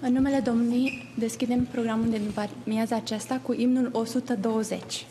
În numele Domnului deschidem programul de după aceasta cu imnul 120.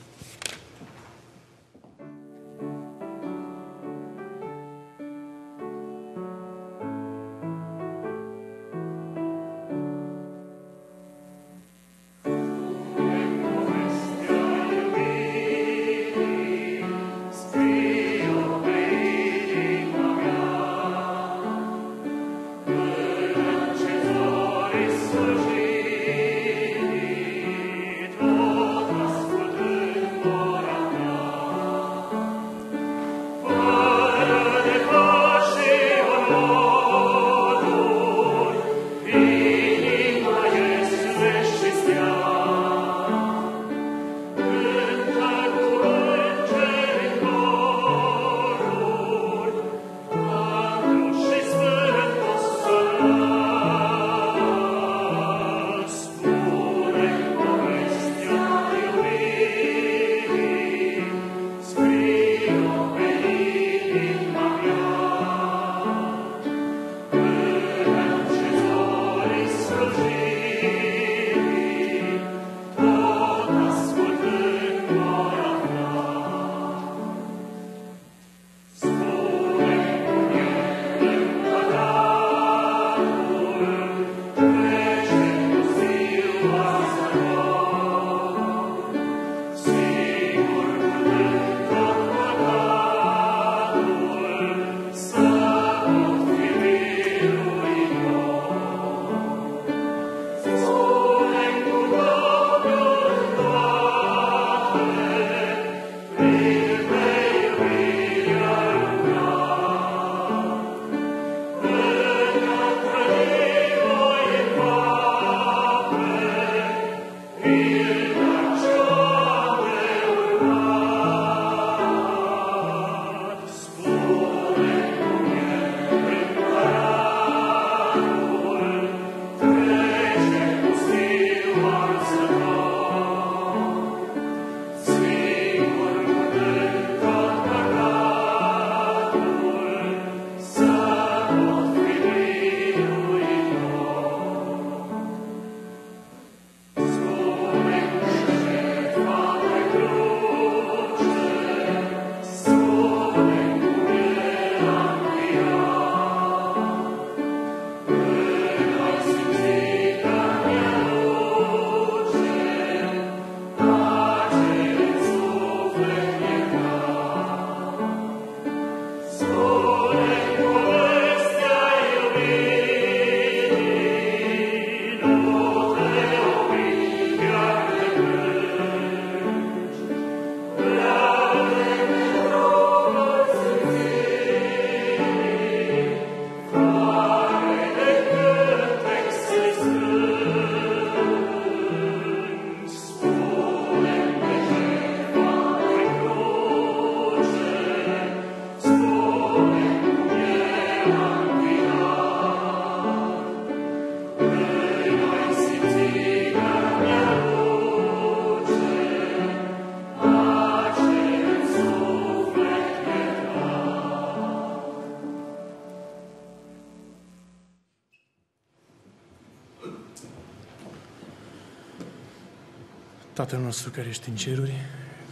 Tatăl nostru care ești în ceruri,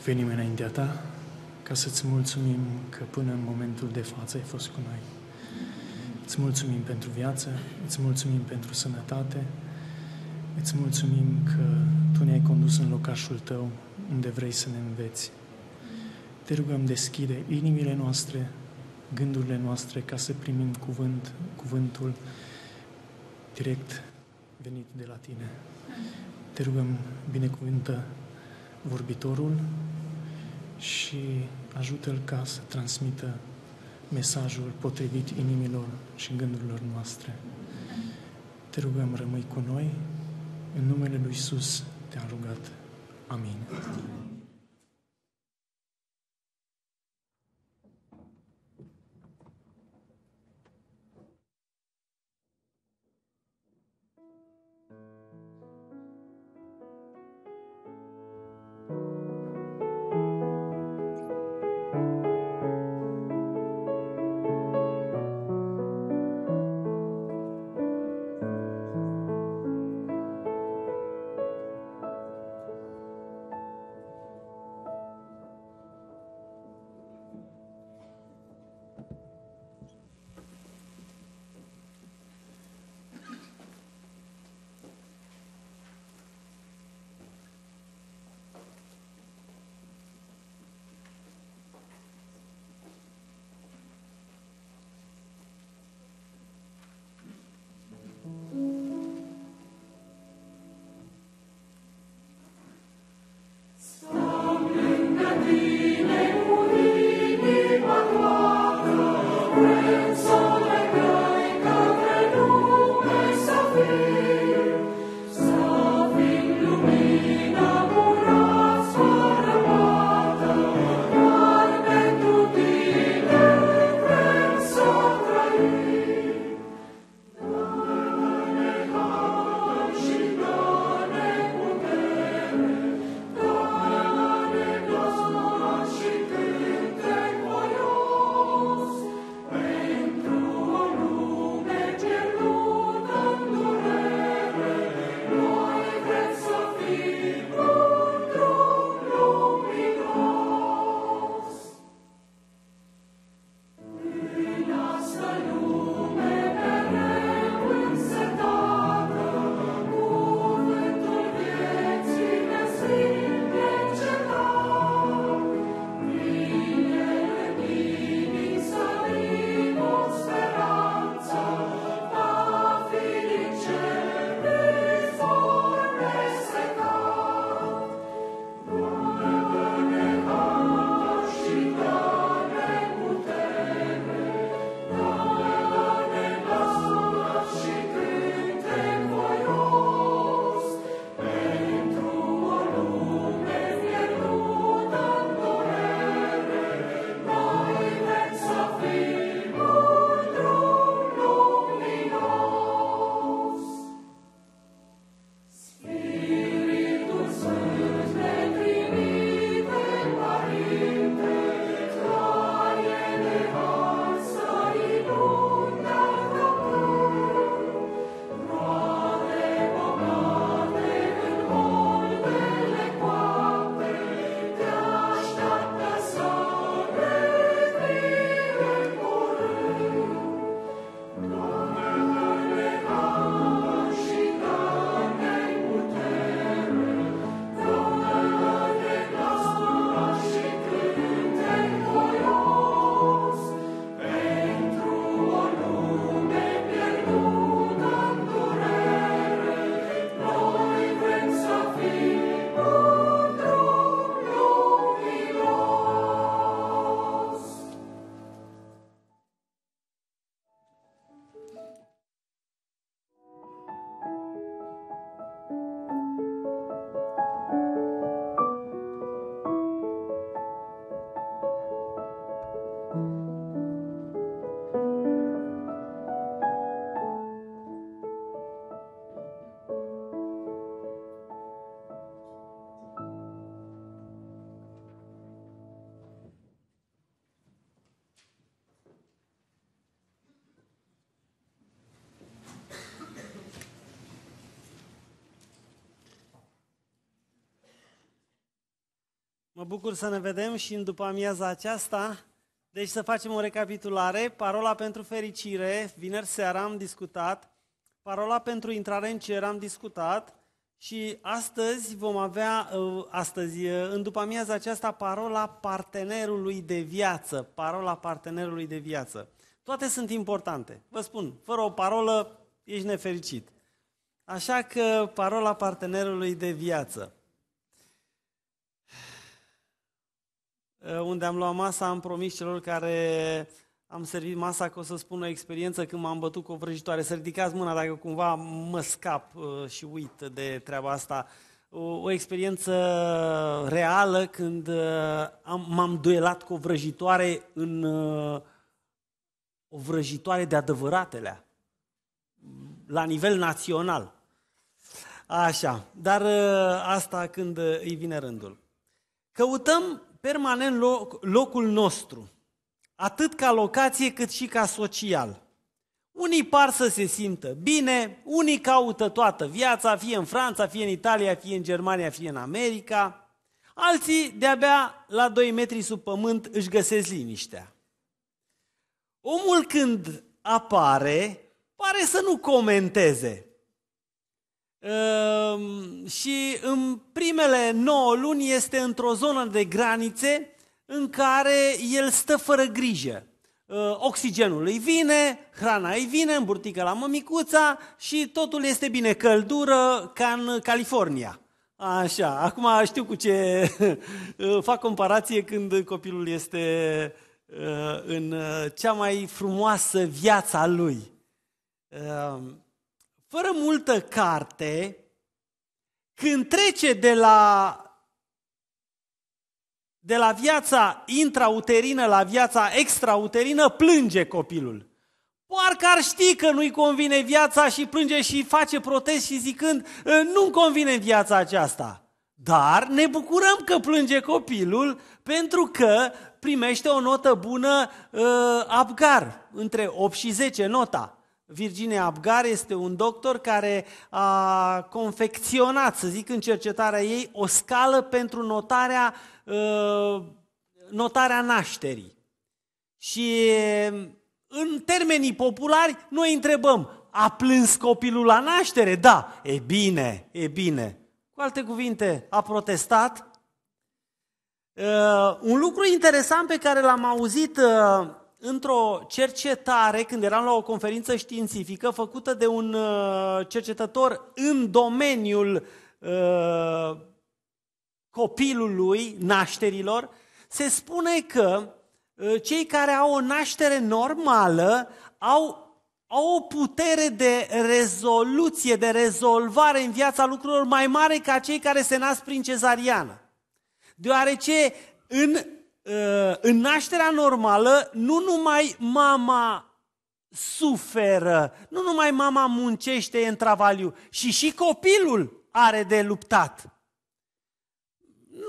venim înaintea ta ca să-ți mulțumim că până în momentul de față ai fost cu noi. Îți mulțumim pentru viață, îți mulțumim pentru sănătate, îți mulțumim că tu ne-ai condus în locașul tău unde vrei să ne înveți. Te rugăm, deschide inimile noastre, gândurile noastre, ca să primim cuvânt, cuvântul direct venit de la tine. Te rugăm, binecuvântă vorbitorul și ajută-l ca să transmită mesajul potrivit inimilor și gândurilor noastre. Te rugăm, rămâi cu noi. În numele lui Isus te-am rugat. Amin. Mă bucur să ne vedem și în după amiaza aceasta. Deci să facem o recapitulare. Parola pentru fericire, vineri seara am discutat. Parola pentru intrare în cer am discutat. Și astăzi vom avea, uh, astăzi, uh, în după amiaza aceasta, parola partenerului de viață. Parola partenerului de viață. Toate sunt importante. Vă spun, fără o parolă ești nefericit. Așa că parola partenerului de viață. Eh, unde am luat masa, am promis celor care am servit masa că o să spun o experiență când m-am bătut cu o vrăjitoare. Să ridicați mâna dacă cumva mă scap eh, și uit de treaba asta. O experiență reală când eh, am, m-am duelat cu o vrăjitoare în o vrăjitoare de adevăratelea, la nivel național. Așa, dar asta când îi vine rândul. Căutăm permanent loc, locul nostru, atât ca locație cât și ca social. Unii par să se simtă bine, unii caută toată viața, fie în Franța, fie în Italia, fie în Germania, fie în America. Alții, de-abia la 2 metri sub pământ, își găsesc liniștea. Omul când apare, pare să nu comenteze. Ehm, și în primele 9 luni este într-o zonă de granițe în care el stă fără grijă. Ehm, oxigenul îi vine, hrana îi vine, îmburtică la mămicuța și totul este bine, căldură ca în California. Așa, acum știu cu ce fac comparație când copilul este ehm, în cea mai frumoasă viața lui fără multă carte, când trece de la, de la viața intrauterină la viața extrauterină, plânge copilul. Parcă ar ști că nu-i convine viața și plânge și face protest și zicând ă, nu-mi convine viața aceasta. Dar ne bucurăm că plânge copilul pentru că primește o notă bună uh, abgar, între 8 și 10 nota. Virginia Abgar este un doctor care a confecționat, să zic în cercetarea ei, o scală pentru notarea, uh, notarea nașterii. Și uh, în termenii populari, noi întrebăm, a plâns copilul la naștere? Da, e bine, e bine. Cu alte cuvinte, a protestat? Uh, un lucru interesant pe care l-am auzit într-o cercetare, când eram la o conferință științifică făcută de un uh, cercetător în domeniul uh, copilului, nașterilor, se spune că uh, cei care au o naștere normală au au o putere de rezoluție, de rezolvare în viața lucrurilor mai mare ca cei care se nasc prin cezariană. Deoarece în în nașterea normală, nu numai mama suferă, nu numai mama muncește în travaliu, și și copilul are de luptat.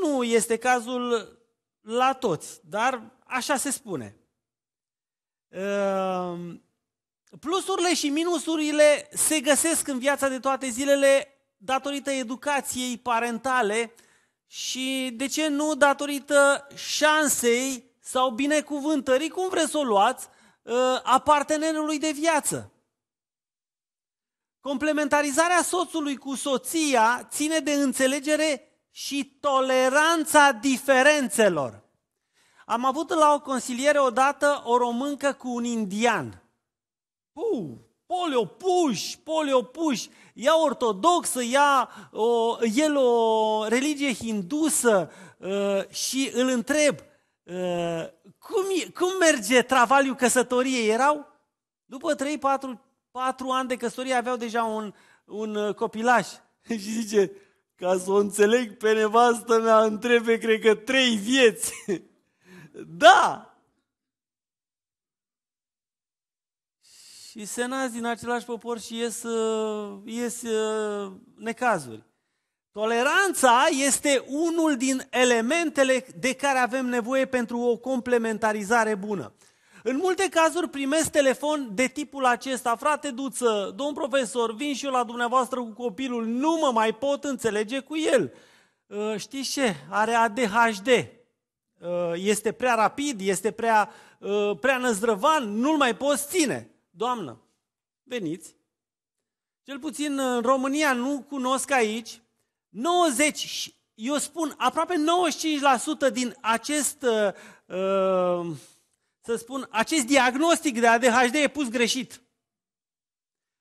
Nu este cazul la toți, dar așa se spune. Ehm, plusurile și minusurile se găsesc în viața de toate zilele datorită educației parentale și de ce nu datorită șansei sau binecuvântării, cum vreți să o luați, uh, a partenerului de viață. Complementarizarea soțului cu soția ține de înțelegere și toleranța diferențelor. Am avut la o consiliere odată o româncă cu un indian. Puh, poliopuși, poliopuși ea ortodoxă, ea, o, el o religie hindusă uh, și îl întreb, uh, cum, cum merge travaliul căsătoriei? Erau, după 3-4 patru ani de căsătorie aveau deja un, un ă, copilaș. și zice, ca să o înțeleg pe nevastă mea, întrebe, cred că, trei vieți. da, Și se nasc din același popor și ies, uh, ies uh, necazuri. Toleranța este unul din elementele de care avem nevoie pentru o complementarizare bună. În multe cazuri primesc telefon de tipul acesta, frate Duță, domn profesor, vin și eu la dumneavoastră cu copilul, nu mă mai pot înțelege cu el. Uh, știți ce? Are ADHD. Este prea rapid, este prea, prea năzdrăvan, nu-l mai poți ține doamnă, veniți. Cel puțin în România nu cunosc aici 90, eu spun aproape 95% din acest, uh, uh, să spun, acest diagnostic de ADHD e pus greșit.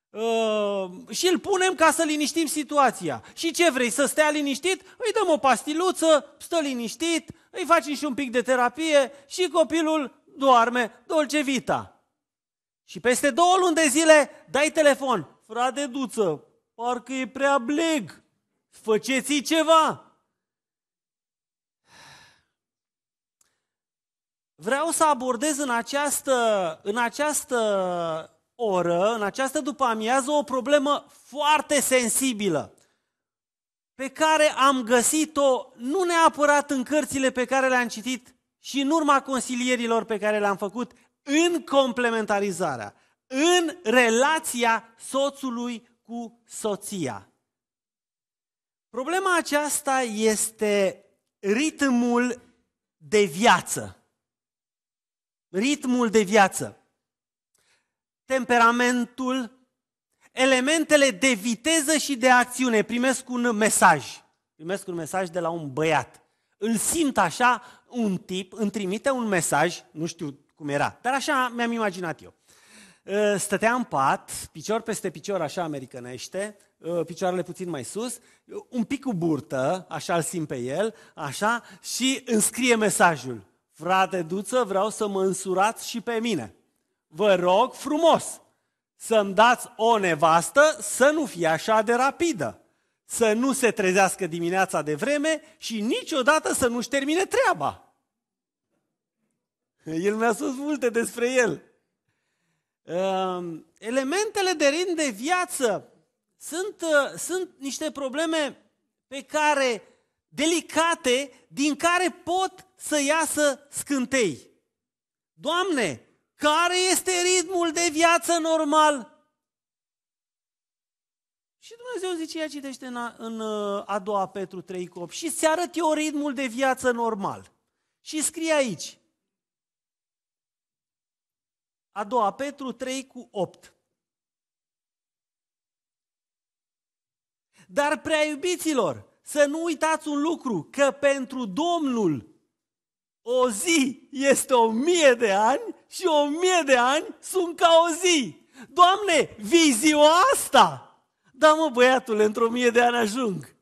Uh, și îl punem ca să liniștim situația. Și ce vrei, să stea liniștit? Îi dăm o pastiluță, stă liniștit, îi facem și un pic de terapie și copilul doarme dolce vita. Și peste două luni de zile dai telefon. Frate Duță, parcă e prea bleg. Făceți ceva. Vreau să abordez în această, în această oră, în această după amiază, o problemă foarte sensibilă pe care am găsit-o nu neapărat în cărțile pe care le-am citit și în urma consilierilor pe care le-am făcut, în complementarizarea, în relația soțului cu soția. Problema aceasta este ritmul de viață. Ritmul de viață. Temperamentul, elementele de viteză și de acțiune. Primesc un mesaj. Primesc un mesaj de la un băiat. Îl simt așa, un tip îmi trimite un mesaj, nu știu cum era. Dar așa mi-am imaginat eu. Ă, stătea în pat, picior peste picior, așa americanește, ă, picioarele puțin mai sus, un pic cu burtă, așa îl simt pe el, așa, și înscrie mesajul. Frate Duță, vreau să mă însurați și pe mine. Vă rog frumos să-mi dați o nevastă să nu fie așa de rapidă, să nu se trezească dimineața de vreme și niciodată să nu-și termine treaba. El mi-a spus multe despre el. Ehm, elementele de rind de viață sunt, uh, sunt niște probleme pe care, delicate, din care pot să iasă scântei. Doamne, care este ritmul de viață normal? Și Dumnezeu zice, ia citește în, în uh, a doua Petru 3 cop Și se arăt eu ritmul de viață normal. Și scrie aici, a doua Petru 3 cu 8. Dar prea iubiților, să nu uitați un lucru, că pentru Domnul o zi este o mie de ani și o mie de ani sunt ca o zi. Doamne, vii asta! Da mă băiatul într-o mie de ani ajung.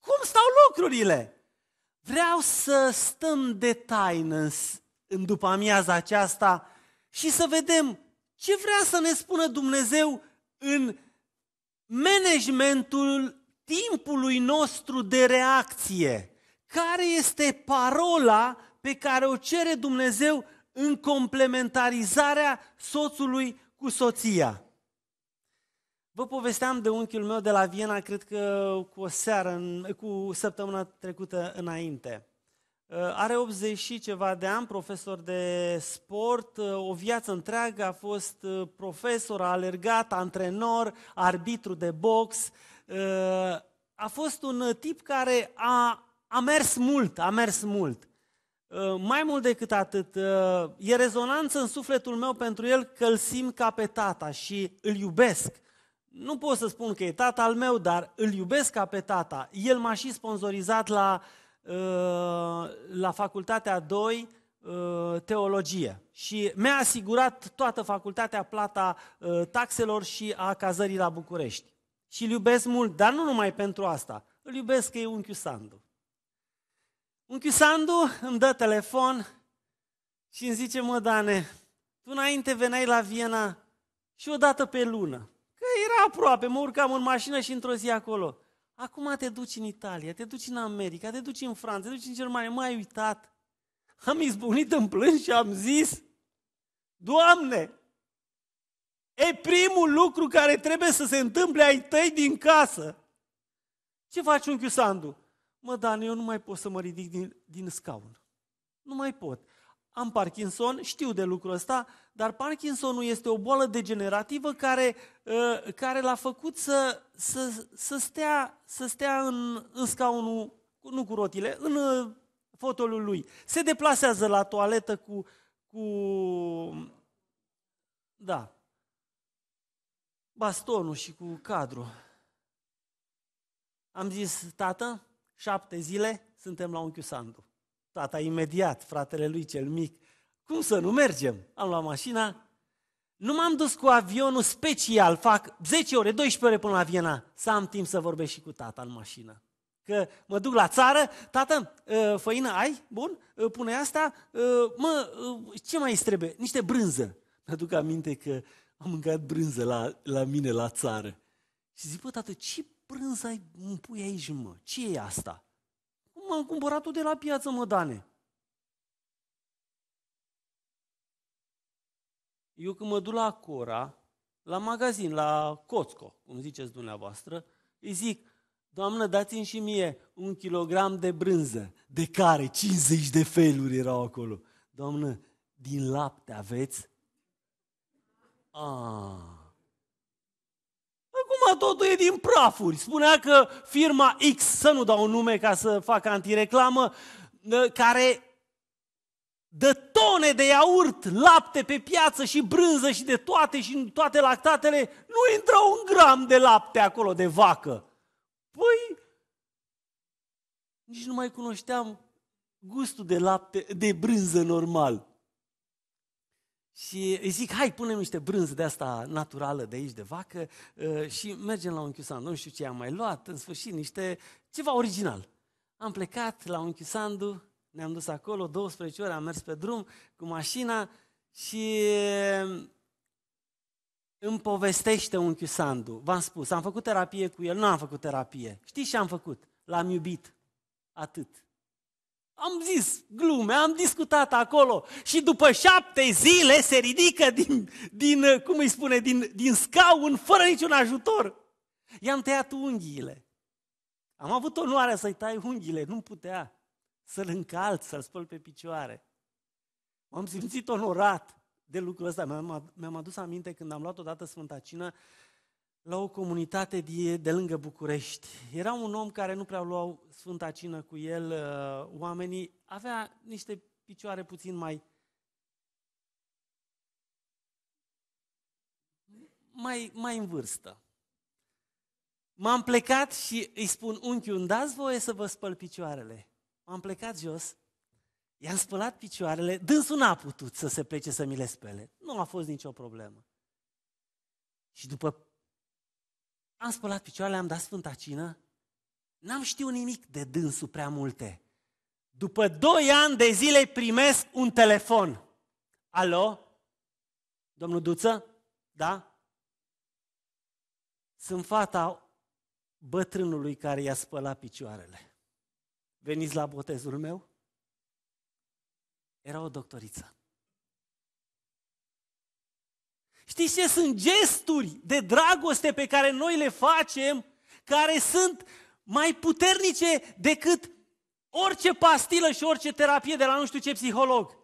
Cum stau lucrurile? Vreau să stăm de taină în după amiaza aceasta și să vedem ce vrea să ne spună Dumnezeu în managementul timpului nostru de reacție. Care este parola pe care o cere Dumnezeu în complementarizarea soțului cu soția? Vă povesteam de unchiul meu de la Viena, cred că cu o seară, cu săptămâna trecută înainte. Uh, are 80 și ceva de ani, profesor de sport, uh, o viață întreagă a fost uh, profesor, a alergat, antrenor, arbitru de box. A fost un tip care a, a mers mult, a mers mult. Mai mult decât atât, e rezonanță în sufletul meu pentru el că îl simt ca pe tata și îl iubesc. Nu pot să spun că e tata al meu, dar îl iubesc ca pe tata. El m-a și sponsorizat la uh, Uh, la facultatea 2 uh, teologie și mi-a asigurat toată facultatea plata uh, taxelor și a cazării la București. Și îl iubesc mult, dar nu numai pentru asta. Îl iubesc că e unchiul Sandu. Unchiul Sandu îmi dă telefon și îmi zice, mă, Dane, tu înainte veneai la Viena și o dată pe lună. Că era aproape, mă urcam în mașină și într-o zi acolo. Acum te duci în Italia, te duci în America, te duci în Franța, te duci în Germania, m-ai uitat. Am izbunit în plâns și am zis, Doamne, e primul lucru care trebuie să se întâmple ai tăi din casă. Ce faci, unchiul Sandu? Mă, Dan, eu nu mai pot să mă ridic din, din scaun. Nu mai pot am Parkinson, știu de lucrul ăsta, dar Parkinsonul este o boală degenerativă care, ă, care l-a făcut să, să, să stea, să stea în, în scaunul, nu cu rotile, în ă, fotolul lui. Se deplasează la toaletă cu... cu da, bastonul și cu cadru. Am zis, tată, șapte zile suntem la unchiul Sandu tata imediat, fratele lui cel mic, cum să nu mergem? Am luat mașina, nu m-am dus cu avionul special, fac 10 ore, 12 ore până la Viena, să am timp să vorbesc și cu tata în mașină. Că mă duc la țară, tată, ă, făină ai? Bun, ă, pune asta. Ă, mă, ce mai îți trebuie? Niște brânză. Mă duc aminte că am mâncat brânză la, la mine la țară. Și zic, bă, tată, ce brânză ai, pui aici, mă? Ce e asta? mă, am cumpărat-o de la piață, mă, Dane. Eu când mă duc la Cora, la magazin, la Coțco, cum ziceți dumneavoastră, îi zic, Doamnă, dați-mi și mie un kilogram de brânză, de care 50 de feluri erau acolo. Doamnă, din lapte aveți? Ah. Acum totul e din prafuri. Spunea că firma X, să nu dau nume ca să fac antireclamă, care dă tone de iaurt, lapte pe piață și brânză și de toate și în toate lactatele, nu intră un gram de lapte acolo de vacă. Păi, nici nu mai cunoșteam gustul de lapte, de brânză normal. Și îi zic, hai, punem niște brânză de asta naturală de aici, de vacă, uh, și mergem la un chiusandu. Nu știu ce am mai luat, în sfârșit, niște, ceva original. Am plecat la un chiusandu, ne-am dus acolo, 12 ore, am mers pe drum cu mașina și uh, îmi povestește un chiusandu. V-am spus, am făcut terapie cu el, nu am făcut terapie. Știți ce am făcut? L-am iubit. Atât am zis glume, am discutat acolo și după șapte zile se ridică din, din uh, cum îi spune, din, din scaun fără niciun ajutor. I-am tăiat unghiile. Am avut onoarea să-i tai unghiile, nu putea să-l încalț, să-l spăl pe picioare. M-am simțit onorat de lucrul ăsta. Mi-am, am adus aminte când am luat odată Sfânta Cină, la o comunitate de, de lângă București. Era un om care nu prea luau Sfânta Cină cu el, uh, oamenii, avea niște picioare puțin mai mai, mai în vârstă. M-am plecat și îi spun, unchiul, îmi dați voie să vă spăl picioarele. M-am plecat jos, i-am spălat picioarele, dânsul n-a putut să se plece să mi le spele. Nu a fost nicio problemă. Și după am spălat picioarele, am dat sfânta cină, n-am știut nimic de dânsul prea multe. După doi ani de zile primesc un telefon. Alo? Domnul Duță? Da? Sunt fata bătrânului care i-a spălat picioarele. Veniți la botezul meu? Era o doctoriță. Știți ce sunt gesturi de dragoste pe care noi le facem, care sunt mai puternice decât orice pastilă și orice terapie de la nu știu ce psiholog.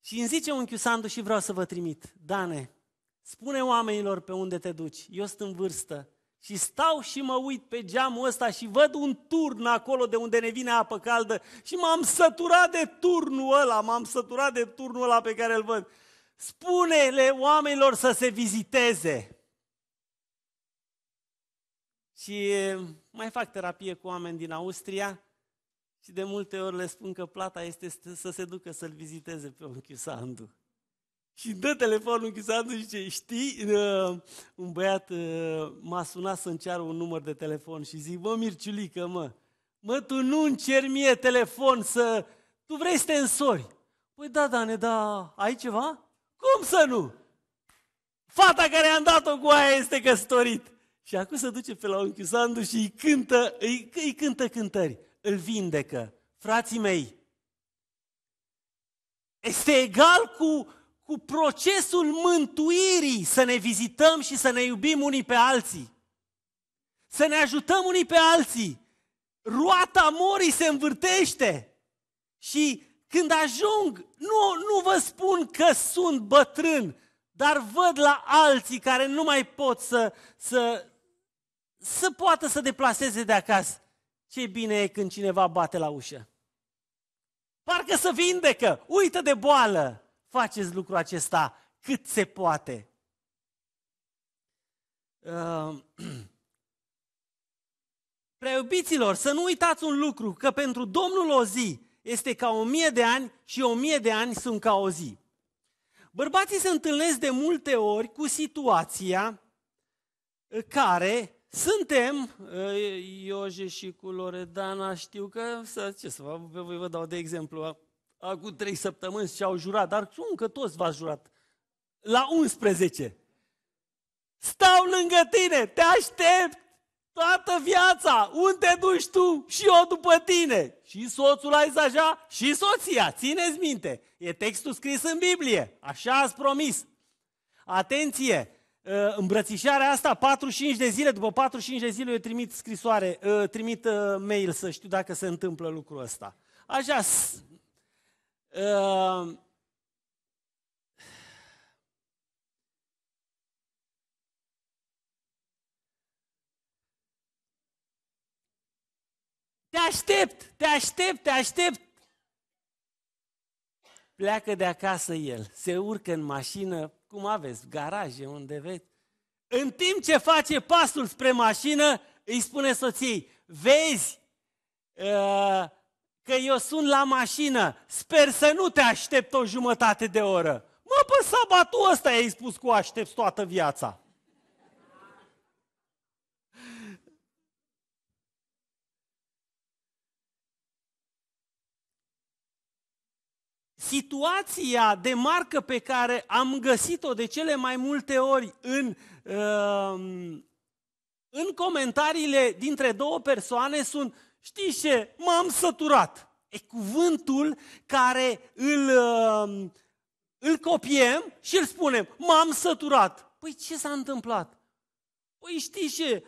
Și îmi zice unchiul Sandu și vreau să vă trimit, Dane, spune oamenilor pe unde te duci, eu sunt în vârstă și stau și mă uit pe geamul ăsta și văd un turn acolo de unde ne vine apă caldă și m-am săturat de turnul ăla, m-am săturat de turnul ăla pe care îl văd. Spune-le oamenilor să se viziteze. Și eh, mai fac terapie cu oameni din Austria și de multe ori le spun că plata este să se ducă să-l viziteze pe unchiul Sandu. Și dă telefonul unchiul Sandu și zice, știi, eh, un băiat eh, m-a sunat să-mi ceară un număr de telefon și zic, mă, Mirciulică, mă, mă, tu nu încerci cer mie telefon să... Tu vrei să te însori. Păi da, Dane, da, ai ceva? Cum să nu? Fata care am dat-o cu aia este căsătorit. Și acum se duce pe la unchiul Sandu și îi cântă, îi, îi cântă cântări, îl vindecă. Frații mei, este egal cu, cu procesul mântuirii să ne vizităm și să ne iubim unii pe alții. Să ne ajutăm unii pe alții. Roata morii se învârtește și când ajung, nu, nu vă spun că sunt bătrân, dar văd la alții care nu mai pot să, să, să poată să deplaseze de acasă. Ce bine e când cineva bate la ușă. Parcă să vindecă, uită de boală. Faceți lucrul acesta cât se poate. Uh, să nu uitați un lucru, că pentru Domnul o zi este ca o mie de ani și o mie de ani sunt ca o zi. Bărbații se întâlnesc de multe ori cu situația care suntem, eh, Ioje și cu Loredana, știu că, să, ce să vă, pe voi vă dau de exemplu, acum trei săptămâni și au jurat, dar cum că toți v-ați jurat, la 11. Stau lângă tine, te aștept, toată viața, unde duci tu și eu după tine. Și soțul ai așa, și soția, țineți minte, e textul scris în Biblie, așa ați promis. Atenție, ă, îmbrățișarea asta, 45 de zile, după 45 de zile eu trimit scrisoare, ă, trimit ă, mail să știu dacă se întâmplă lucrul ăsta. Așa, Te aștept, te aștept, te aștept. Pleacă de acasă el, se urcă în mașină, cum aveți, garaje, unde veți. În timp ce face pasul spre mașină, îi spune soției, vezi uh, că eu sunt la mașină, sper să nu te aștept o jumătate de oră. Mă, pe sabatul ăsta i-ai spus cu aștepți toată viața. situația de marcă pe care am găsit-o de cele mai multe ori în, ehm, în comentariile dintre două persoane sunt, știi ce, m-am săturat. E cuvântul care îl, ehm, îl copiem și îl spunem, m-am săturat. Păi ce s-a întâmplat? Păi știi ce,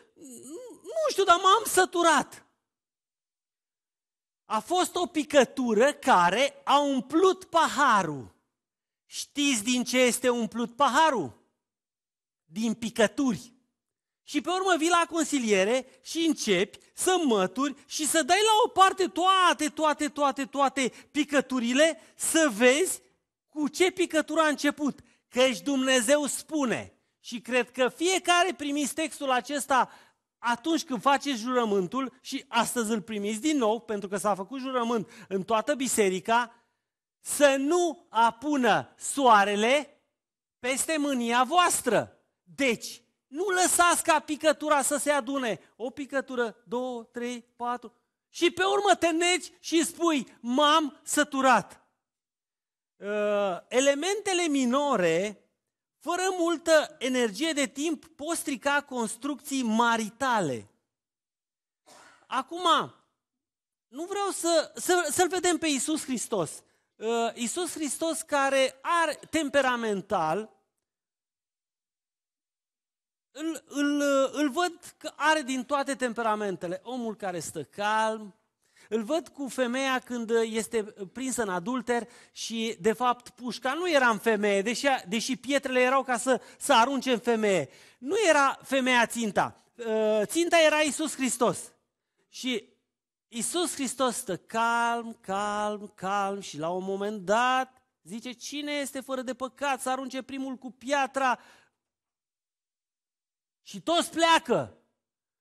nu știu, dar m-am săturat a fost o picătură care a umplut paharul. Știți din ce este umplut paharul? Din picături. Și pe urmă vii la consiliere și începi să mături și să dai la o parte toate, toate, toate, toate picăturile să vezi cu ce picătură a început. Căci Dumnezeu spune, și cred că fiecare primiți textul acesta atunci când faceți jurământul și astăzi îl primiți din nou, pentru că s-a făcut jurământ în toată biserica, să nu apună soarele peste mânia voastră. Deci, nu lăsați ca picătura să se adune. O picătură, două, trei, patru. Și pe urmă te neci și spui, m-am săturat. Uh, elementele minore fără multă energie de timp, poți strica construcții maritale. Acum, nu vreau să, să, să-L vedem pe Isus Hristos. Uh, Isus Hristos care are temperamental, îl, îl, uh, îl văd că are din toate temperamentele. Omul care stă calm, îl văd cu femeia când uh, este uh, prinsă în adulter și, de fapt, pușca nu era în femeie, deși, deși pietrele erau ca să, să arunce în femeie. Nu era femeia ținta. Uh, ținta era Isus Hristos. Și Isus Hristos stă calm, calm, calm și la un moment dat zice, cine este fără de păcat să arunce primul cu piatra? Și toți pleacă.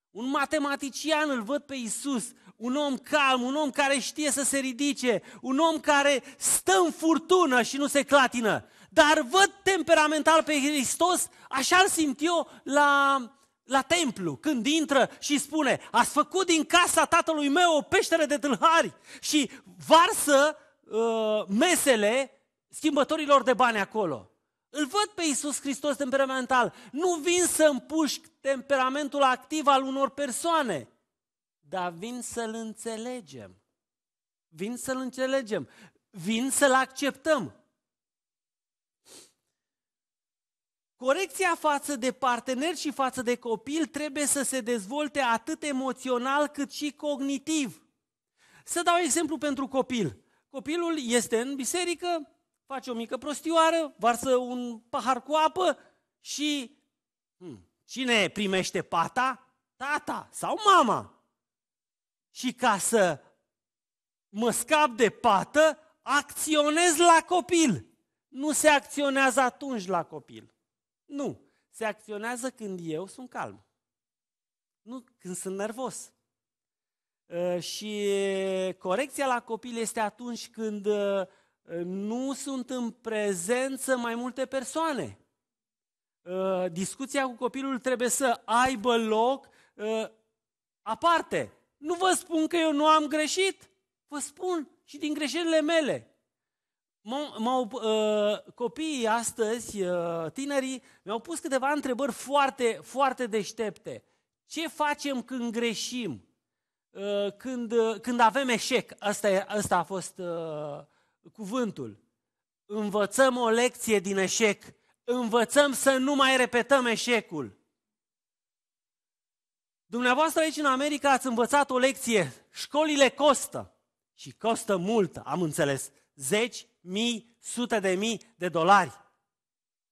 Un matematician îl văd pe Isus un om calm, un om care știe să se ridice, un om care stă în furtună și nu se clatină. Dar văd temperamental pe Hristos, așa îl simt eu la, la templu, când intră și spune, ați făcut din casa tatălui meu o peșteră de tâlhari și varsă uh, mesele schimbătorilor de bani acolo. Îl văd pe Iisus Hristos temperamental. Nu vin să împușc temperamentul activ al unor persoane dar vin să-l înțelegem. Vin să-l înțelegem. Vin să-l acceptăm. Corecția față de partener și față de copil trebuie să se dezvolte atât emoțional cât și cognitiv. Să dau exemplu pentru copil. Copilul este în biserică, face o mică prostioară, varsă un pahar cu apă și hmm, cine primește pata? Tata sau mama. Și ca să mă scap de pată, acționez la copil. Nu se acționează atunci la copil. Nu. Se acționează când eu sunt calm. Nu când sunt nervos. Ă, și corecția la copil este atunci când ă, nu sunt în prezență mai multe persoane. Ă, discuția cu copilul trebuie să aibă loc aparte. Nu vă spun că eu nu am greșit, vă spun și din greșelile mele. M-au, uh, copiii astăzi, uh, tinerii, mi-au pus câteva întrebări foarte, foarte deștepte. Ce facem când greșim? Uh, când, uh, când avem eșec? Asta, e, asta a fost uh, cuvântul. Învățăm o lecție din eșec. Învățăm să nu mai repetăm eșecul. Dumneavoastră aici în America ați învățat o lecție. Școlile costă și costă mult, am înțeles. Zeci, mii, sute de mii de dolari.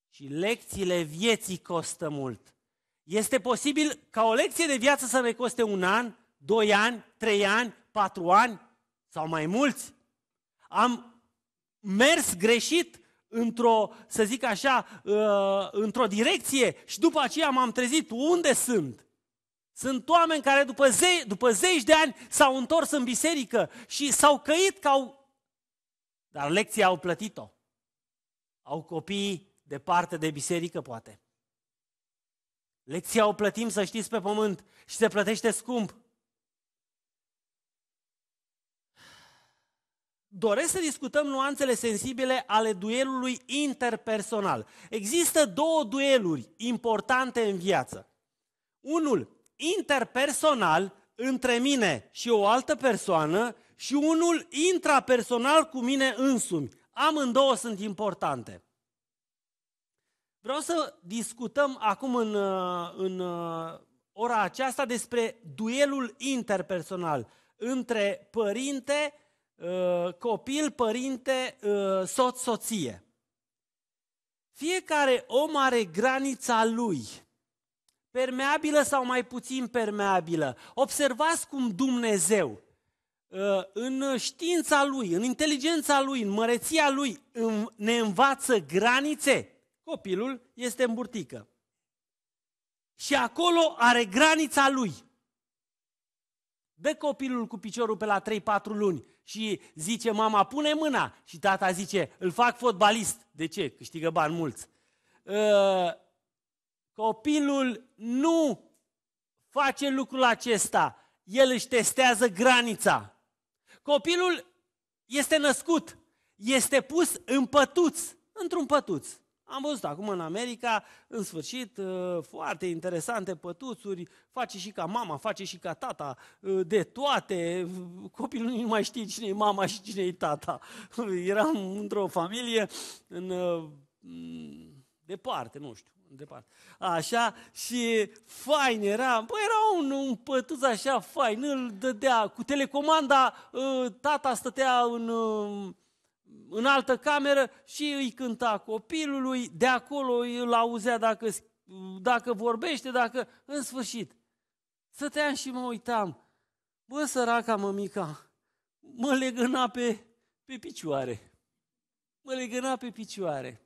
Și lecțiile vieții costă mult. Este posibil ca o lecție de viață să ne coste un an, doi ani, trei ani, patru ani sau mai mulți. Am mers greșit într-o, să zic așa, uh, într-o direcție și după aceea m-am trezit. Unde sunt? Sunt oameni care după, ze- după zeci de ani s-au întors în biserică și s-au căit că au... Dar lecția au plătit-o. Au copii departe de biserică, poate. Lecția o plătim, să știți, pe pământ și se plătește scump. Doresc să discutăm nuanțele sensibile ale duelului interpersonal. Există două dueluri importante în viață. Unul interpersonal între mine și o altă persoană și unul intrapersonal cu mine însumi. Amândouă sunt importante. Vreau să discutăm acum în, uh, în uh, ora aceasta despre duelul interpersonal între părinte, uh, copil, părinte, soț, soție. Fiecare om are granița lui permeabilă sau mai puțin permeabilă. Observați cum Dumnezeu, ă, în știința Lui, în inteligența Lui, în măreția Lui, ne învață granițe. Copilul este în burtică. Și acolo are granița lui. Dă copilul cu piciorul pe la 3-4 luni și zice mama, pune mâna. Și tata zice, îl fac fotbalist. De ce? Câștigă bani mulți. Uh, Copilul nu face lucrul acesta. El își testează granița. Copilul este născut, este pus în pătuț, într-un pătuț. Am văzut acum în America, în sfârșit, uh, foarte interesante pătuțuri, face și ca mama, face și ca tata, uh, de toate, copilul nu mai știe cine e mama și cine e tata. Eram într-o familie în uh, departe, nu știu, departe. Așa, și fain era, bă, era un, un pătuț așa fain, îl dădea cu telecomanda, ă, tata stătea în, ă, în altă cameră și îi cânta copilului, de acolo îl auzea dacă, dacă vorbește, dacă, în sfârșit. Stăteam și mă uitam, bă, săraca mămica, mă legăna pe, pe picioare, mă legăna pe picioare.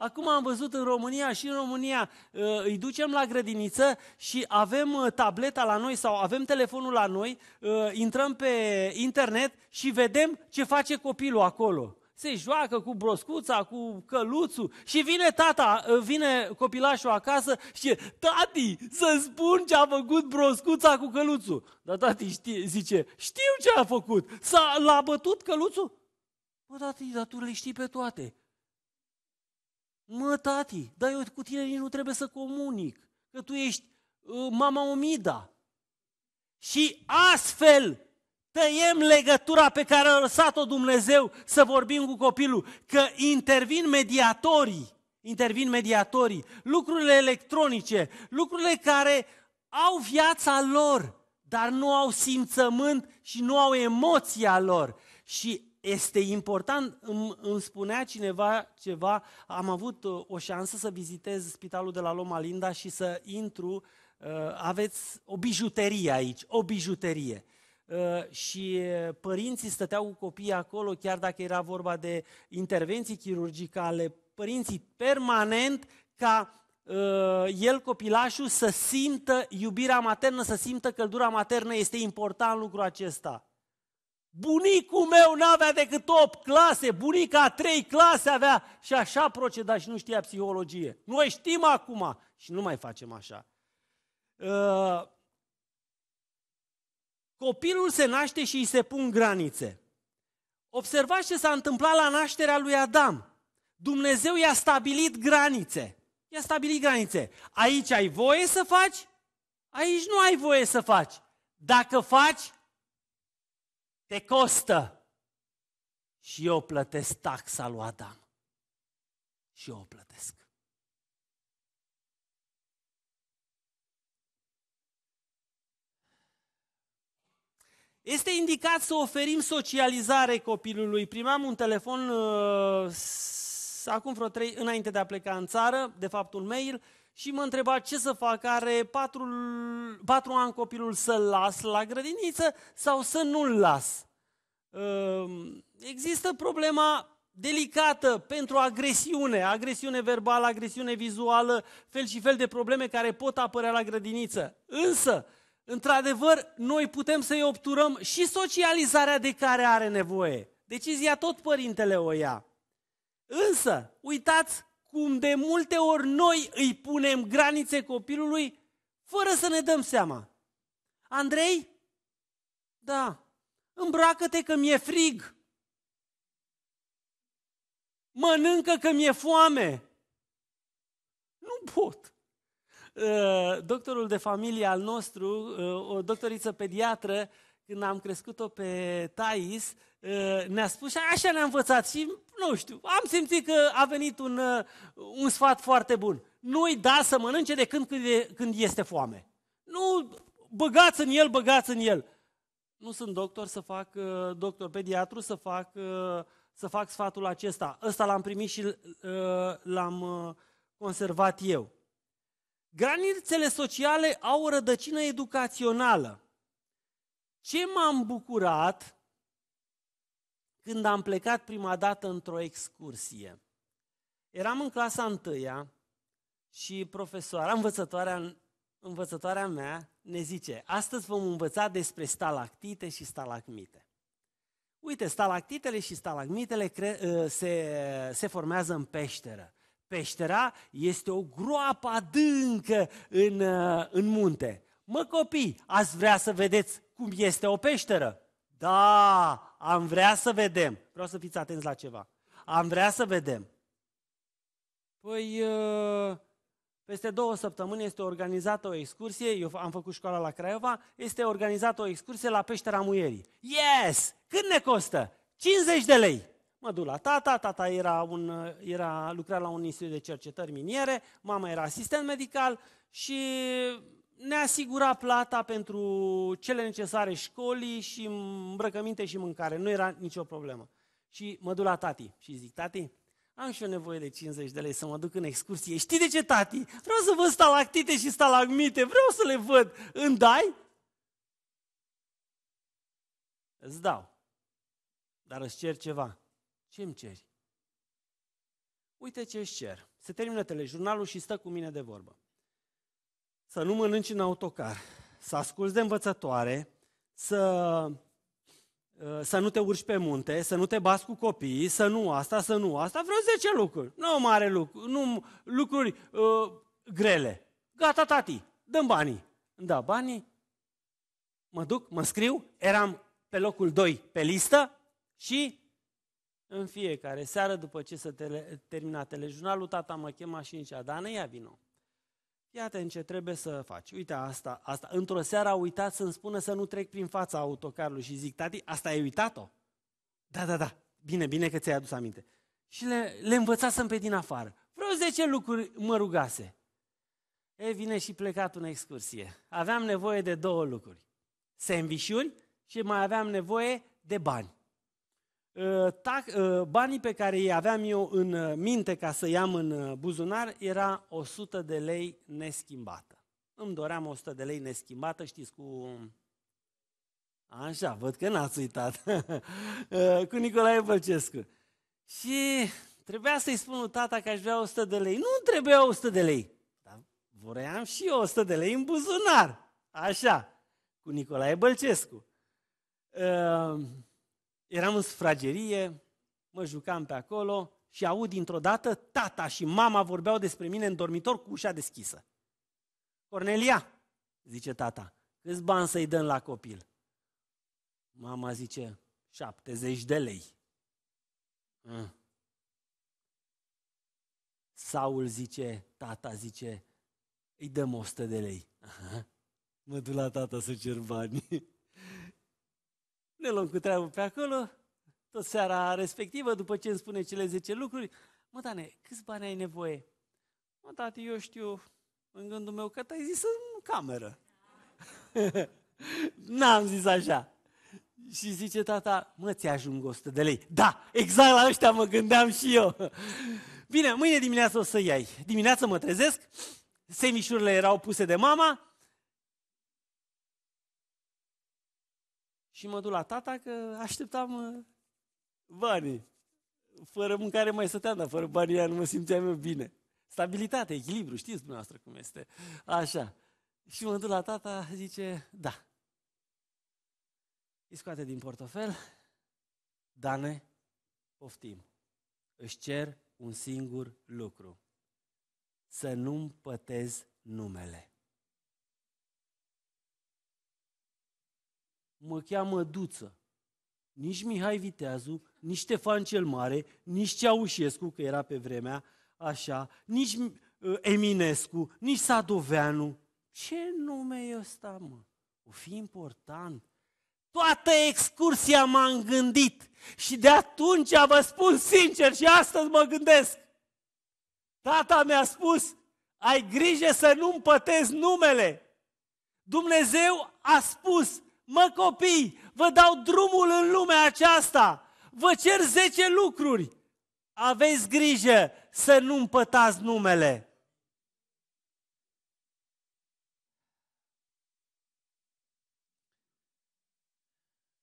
Acum am văzut în România și în România uh, îi ducem la grădiniță și avem uh, tableta la noi sau avem telefonul la noi, uh, intrăm pe internet și vedem ce face copilul acolo. Se joacă cu broscuța, cu căluțul și vine tata, vine copilașul acasă și tati, să spun ce a făcut broscuța cu căluțul. Dar tati știe, zice, știu ce a făcut, s-a, l-a bătut căluțul? Bă, tati, dar tu le știi pe toate mă, tati, dar eu cu tine nici nu trebuie să comunic, că tu ești uh, mama omida. Și astfel tăiem legătura pe care a lăsat-o Dumnezeu să vorbim cu copilul, că intervin mediatorii, intervin mediatorii, lucrurile electronice, lucrurile care au viața lor, dar nu au simțământ și nu au emoția lor. Și este important, îmi, îmi spunea cineva ceva, am avut uh, o șansă să vizitez spitalul de la Loma Linda și să intru, uh, aveți o bijuterie aici, o bijuterie. Uh, și părinții stăteau cu copiii acolo, chiar dacă era vorba de intervenții chirurgicale, părinții permanent ca el, copilașul, să simtă iubirea maternă, să simtă căldura maternă, este important lucrul acesta. Bunicul meu n-avea decât 8 clase, bunica 3 clase avea și așa proceda și nu știa psihologie. Noi știm acum și nu mai facem așa. Uh, copilul se naște și îi se pun granițe. Observați ce s-a întâmplat la nașterea lui Adam. Dumnezeu i-a stabilit granițe. I-a stabilit granițe. Aici ai voie să faci, aici nu ai voie să faci. Dacă faci, te costă. Și eu plătesc taxa lui Adam. Și eu o plătesc. Este indicat să oferim socializare copilului. Primeam un telefon uh, acum vreo trei, înainte de a pleca în țară, de fapt un mail, uh, și mă întreba ce să fac, are patru, patru ani copilul să-l las la grădiniță sau să nu-l las. Ehm, există problema delicată pentru agresiune, agresiune verbală, agresiune vizuală, fel și fel de probleme care pot apărea la grădiniță. Însă, într-adevăr, noi putem să-i obturăm și socializarea de care are nevoie. Decizia tot părintele o ia. Însă, uitați cum de multe ori noi îi punem granițe copilului fără să ne dăm seama. Andrei? Da. Îmbracă-te că mi-e frig. Mănâncă că mi-e foame. Nu pot. Ă, doctorul de familie al nostru, ă, o doctoriță pediatră, când am crescut-o pe Thais, Uh, ne-a spus și așa ne-a învățat și, nu știu, am simțit că a venit un, uh, un sfat foarte bun. Nu-i da să mănânce de când, când este foame. Nu băgați în el, băgați în el. Nu sunt doctor să fac, uh, doctor pediatru, să fac, să fac sfatul acesta. Ăsta l-am primit și l-am conservat eu. Granițele sociale au o rădăcină educațională. Ce m-am bucurat când am plecat prima dată într-o excursie. Eram în clasa întâia și profesoara, învățătoarea, învățătoarea mea, ne zice, astăzi vom învăța despre stalactite și stalagmite. Uite, stalactitele și stalagmitele cre- ă, se, se formează în peșteră. Peștera este o groapă adâncă în, ă, în munte. Mă copii, ați vrea să vedeți cum este o peșteră? Da, am vrea să vedem. Vreau să fiți atenți la ceva. Am vrea să vedem. Păi, uh, peste două săptămâni este organizată o excursie, eu am făcut școala la Craiova, este organizată o excursie la Peștera Muierii. Yes! Cât ne costă? 50 de lei! Mă duc la tata, tata era un, uh, era, lucra la un institut de cercetări miniere, mama era asistent medical și ne asigura plata pentru cele necesare școlii și îmbrăcăminte și mâncare. Nu era nicio problemă. Și mă duc la tati și zic, tati, am și eu nevoie de 50 de lei să mă duc în excursie. Știi de ce, tati? Vreau să văd stalactite și stalagmite, vreau să le văd. Îmi dai? Îți dau. Dar îți cer ceva. Ce îmi ceri? Uite ce îți cer. Se termină telejurnalul și stă cu mine de vorbă să nu mănânci în autocar, să asculți de învățătoare, să, uh, să nu te urci pe munte, să nu te bați cu copiii, să nu asta, să nu asta, vreo 10 lucruri. Nu mare lucru, nu lucruri uh, grele. Gata, tati, dăm banii. Da, banii, mă duc, mă scriu, eram pe locul 2 pe listă și în fiecare seară, după ce s-a terminat telejurnalul, tata mă chema și în cea, Dana, ia vino. Iată în ce trebuie să faci. Uite asta, asta. Într-o seară a uitat să-mi spună să nu trec prin fața autocarului și zic, tati, asta ai uitat-o? Da, da, da, bine, bine că ți-ai adus aminte. Și le, le învățasem pe din afară. Vreo 10 lucruri mă rugase. E, vine și plecat în excursie. Aveam nevoie de două lucruri. Sandvișuri și mai aveam nevoie de bani. Ă, ă, banii pe care îi aveam eu în ă, minte ca să i-am în buzunar era 100 de lei neschimbată. Îmi doream 100 de lei neschimbată, știți, cu... Așa, văd că n-ați uitat. cu Nicolae Bălcescu. Și trebuia să-i spun lui tata că aș vrea 100 de lei. Nu trebuia 100 de lei, dar voream și eu 100 de lei în buzunar. Așa, cu Nicolae Bălcescu. Uh eram în sfragerie, mă jucam pe acolo și aud dintr-o dată tata și mama vorbeau despre mine în dormitor cu ușa deschisă. Cornelia, zice tata, câți bani să-i dăm la copil? Mama zice, 70 de lei. Mm. Saul zice, tata zice, îi dăm 100 de lei. Aha. Mă duc la tata să cer bani. ne luăm cu treabă pe acolo, tot seara respectivă, după ce îmi spune cele 10 lucruri, mă, Dane, câți bani ai nevoie? Mă, tati, eu știu, în gândul meu, că te-ai zis în cameră. N-am zis așa. Și zice tata, mă, ți ajung 100 de lei. Da, exact la ăștia mă gândeam și eu. Bine, mâine dimineață o să iai. Dimineață mă trezesc, semișurile erau puse de mama, și mă duc la tata că așteptam uh, banii. Fără mâncare mai stăteam, dar fără banii nu mă simțeam eu bine. Stabilitate, echilibru, știți dumneavoastră cum este. Așa. Și mă duc la tata, zice, da. Îi scoate din portofel, Dane, poftim. Își cer un singur lucru. Să nu-mi pătez numele. mă cheamă Duță. Nici Mihai Viteazu, nici Ștefan cel Mare, nici Ceaușescu, că era pe vremea așa, nici uh, Eminescu, nici Sadoveanu. Ce nume e ăsta, mă? O fi important. Toată excursia m-am gândit și de atunci vă spun sincer și astăzi mă gândesc. Tata mi-a spus, ai grijă să nu împătezi numele. Dumnezeu a spus, mă copii, vă dau drumul în lumea aceasta, vă cer zece lucruri, aveți grijă să nu împătați numele.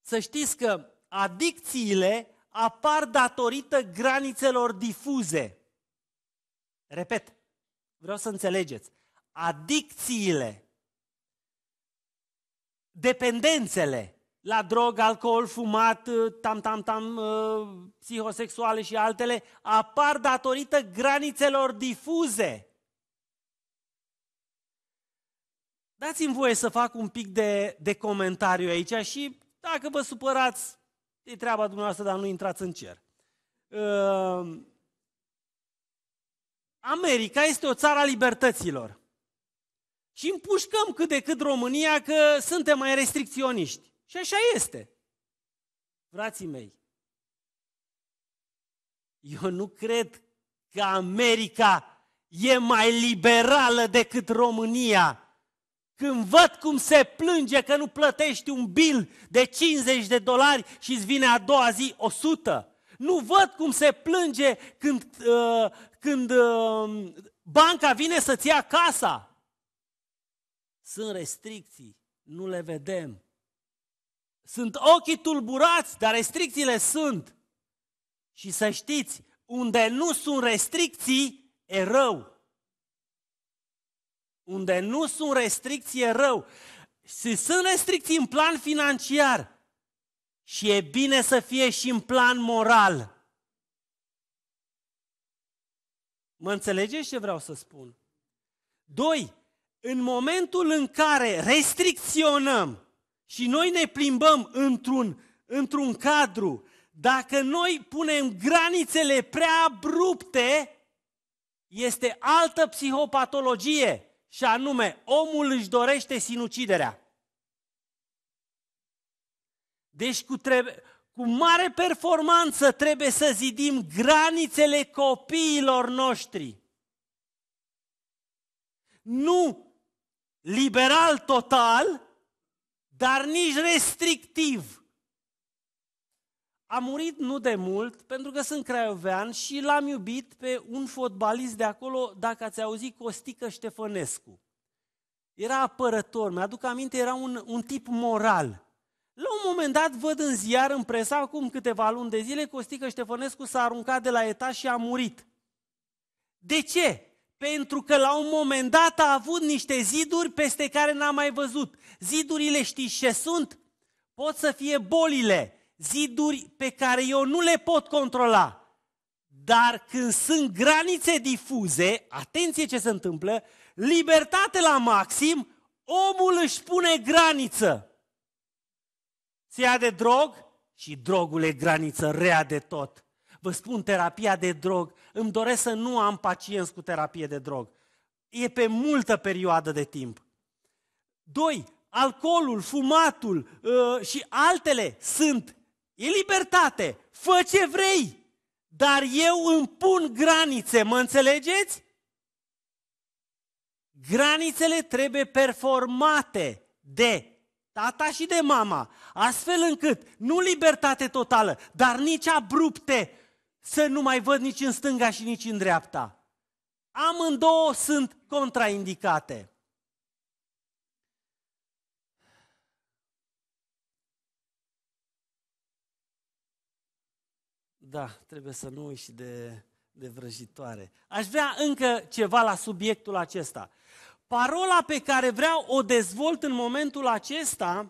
Să știți că adicțiile apar datorită granițelor difuze. Repet, vreau să înțelegeți. Adicțiile dependențele la drog, alcool, fumat, tam-tam-tam, ă, ă, psihosexuale și altele, apar datorită granițelor difuze. Dați-mi voie să fac un pic de, de comentariu aici și dacă vă supărați, e treaba dumneavoastră, dar nu intrați în cer. Ă, America este o țară a libertăților și împușcăm cât de cât România că suntem mai restricționiști. Și așa este. Frații mei, eu nu cred că America e mai liberală decât România. Când văd cum se plânge că nu plătești un bil de 50 de dolari și îți vine a doua zi 100. Nu văd cum se plânge când, uh, când uh, banca vine să-ți ia casa. Sunt restricții, nu le vedem. Sunt ochii tulburați, dar restricțiile sunt. Și să știți, unde nu sunt restricții, e rău. Unde nu sunt restricții, e rău. Și sunt restricții în plan financiar. Și e bine să fie și în plan moral. Mă înțelegeți ce vreau să spun? Doi, în momentul în care restricționăm și noi ne plimbăm într-un, într-un cadru, dacă noi punem granițele prea abrupte, este altă psihopatologie și anume omul își dorește sinuciderea. Deci cu, trebuie, cu mare performanță trebuie să zidim granițele copiilor noștri. Nu liberal total, dar nici restrictiv. A murit nu de mult, pentru că sunt craiovean și l-am iubit pe un fotbalist de acolo, dacă ați auzit, Costică Ștefănescu. Era apărător, mi-aduc aminte, era un, un tip moral. La un moment dat văd în ziar, în presa, acum câteva luni de zile, Costică Ștefănescu s-a aruncat de la etaj și a murit. De ce? Pentru că la un moment dat a avut niște ziduri peste care n-a mai văzut. Zidurile știți ce sunt? Pot să fie bolile, ziduri pe care eu nu le pot controla. Dar când sunt granițe difuze, atenție ce se întâmplă, libertate la maxim, omul își pune graniță. Se ia de drog și drogul e graniță rea de tot. Vă spun, terapia de drog îmi doresc să nu am pacienți cu terapie de drog. E pe multă perioadă de timp. Doi, alcoolul, fumatul uh, și altele sunt. E libertate, fă ce vrei, dar eu îmi pun granițe, mă înțelegeți? Granițele trebuie performate de tata și de mama, astfel încât nu libertate totală, dar nici abrupte, să nu mai văd nici în stânga și nici în dreapta. Amândouă sunt contraindicate. Da, trebuie să nu uiți de, de vrăjitoare. Aș vrea încă ceva la subiectul acesta. Parola pe care vreau o dezvolt în momentul acesta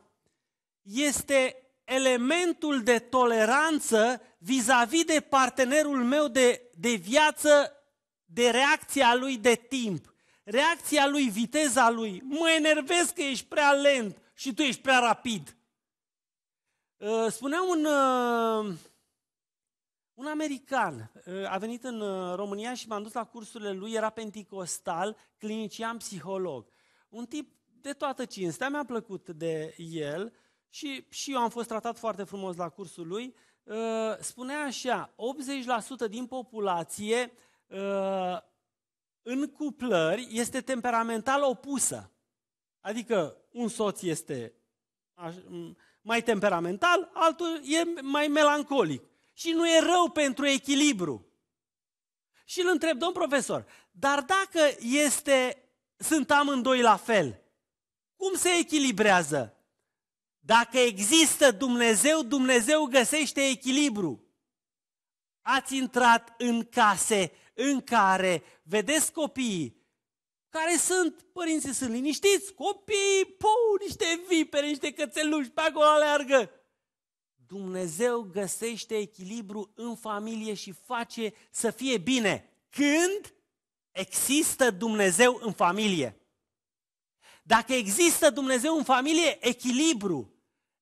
este elementul de toleranță vis-a-vis de partenerul meu de, de viață, de reacția lui de timp, reacția lui, viteza lui. Mă enervez că ești prea lent și tu ești prea rapid. Uh, Spunea un, uh, un american, uh, a venit în România și m-am dus la cursurile lui, era penticostal, clinician psiholog. Un tip de toată cinstea, mi-a plăcut de el, și, și eu am fost tratat foarte frumos la cursul lui, uh, spunea așa, 80% din populație uh, în cuplări este temperamental opusă. Adică un soț este mai temperamental, altul e mai melancolic. Și nu e rău pentru echilibru. Și îl întreb, domn profesor, dar dacă este, sunt amândoi la fel, cum se echilibrează? Dacă există Dumnezeu, Dumnezeu găsește echilibru. Ați intrat în case în care vedeți copiii care sunt, părinții sunt liniștiți, copiii, pou, niște vipere, niște cățeluși, pe acolo aleargă. Dumnezeu găsește echilibru în familie și face să fie bine. Când există Dumnezeu în familie. Dacă există Dumnezeu în familie, echilibru.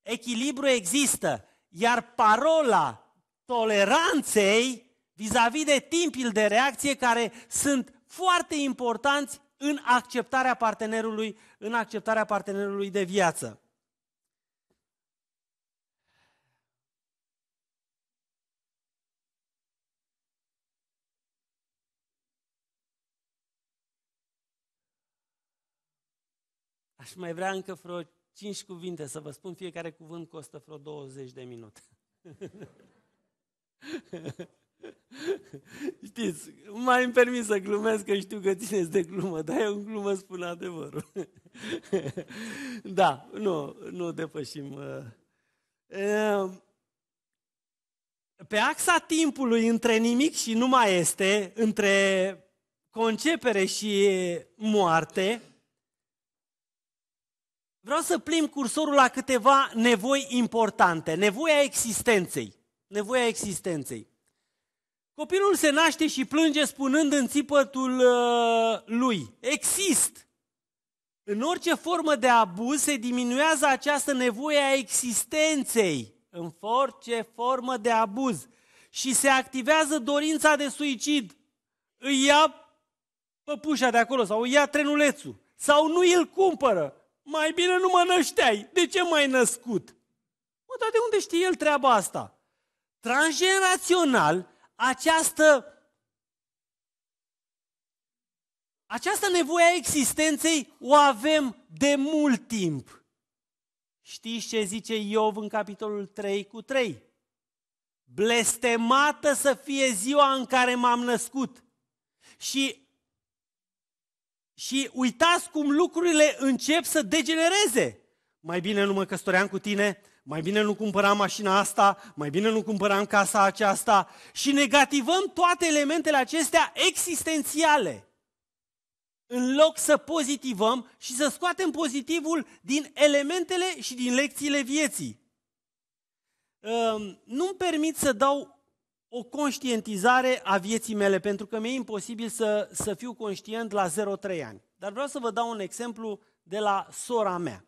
Echilibru există, iar parola toleranței vis-a-vis de timpul de reacție care sunt foarte importanți în acceptarea partenerului, în acceptarea partenerului de viață. Aș mai vrea încă vreo cinci cuvinte să vă spun, fiecare cuvânt costă vreo 20 de minute. Știți, mai îmi permis să glumesc că știu că țineți de glumă, dar eu în glumă spun adevărul. da, nu, nu depășim. Uh, uh, pe axa timpului între nimic și nu mai este, între concepere și moarte, Vreau să plim cursorul la câteva nevoi importante. Nevoia existenței. Nevoia existenței. Copilul se naște și plânge spunând în țipătul uh, lui, exist. În orice formă de abuz se diminuează această nevoie a existenței, în orice formă de abuz, și se activează dorința de suicid. Îi ia păpușa de acolo sau îi ia trenulețul sau nu îl cumpără mai bine nu mă nășteai, de ce m-ai născut? Mă, dar de unde știe el treaba asta? Transgenerațional, această, această nevoie a existenței o avem de mult timp. Știți ce zice Iov în capitolul 3 cu 3? Blestemată să fie ziua în care m-am născut și și uitați cum lucrurile încep să degenereze. Mai bine nu mă căsătoream cu tine, mai bine nu cumpăram mașina asta, mai bine nu cumpăram casa aceasta și negativăm toate elementele acestea existențiale. În loc să pozitivăm și să scoatem pozitivul din elementele și din lecțiile vieții. Ehm, nu-mi permit să dau o conștientizare a vieții mele, pentru că mi-e imposibil să, să fiu conștient la 0-3 ani. Dar vreau să vă dau un exemplu de la sora mea.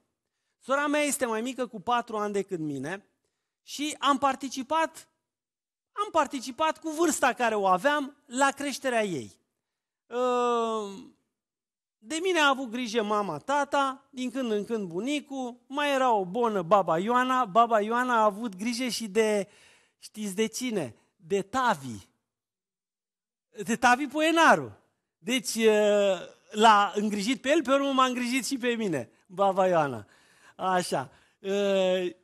Sora mea este mai mică cu 4 ani decât mine și am participat, am participat cu vârsta care o aveam la creșterea ei. Ă, de mine a avut grijă mama, tata, din când în când bunicul, mai era o bonă baba Ioana. Baba Ioana a avut grijă și de, știți de cine? de Tavi, de Tavi Poenaru. Deci l-a îngrijit pe el, pe urmă m-a îngrijit și pe mine, baba Ioana. Așa.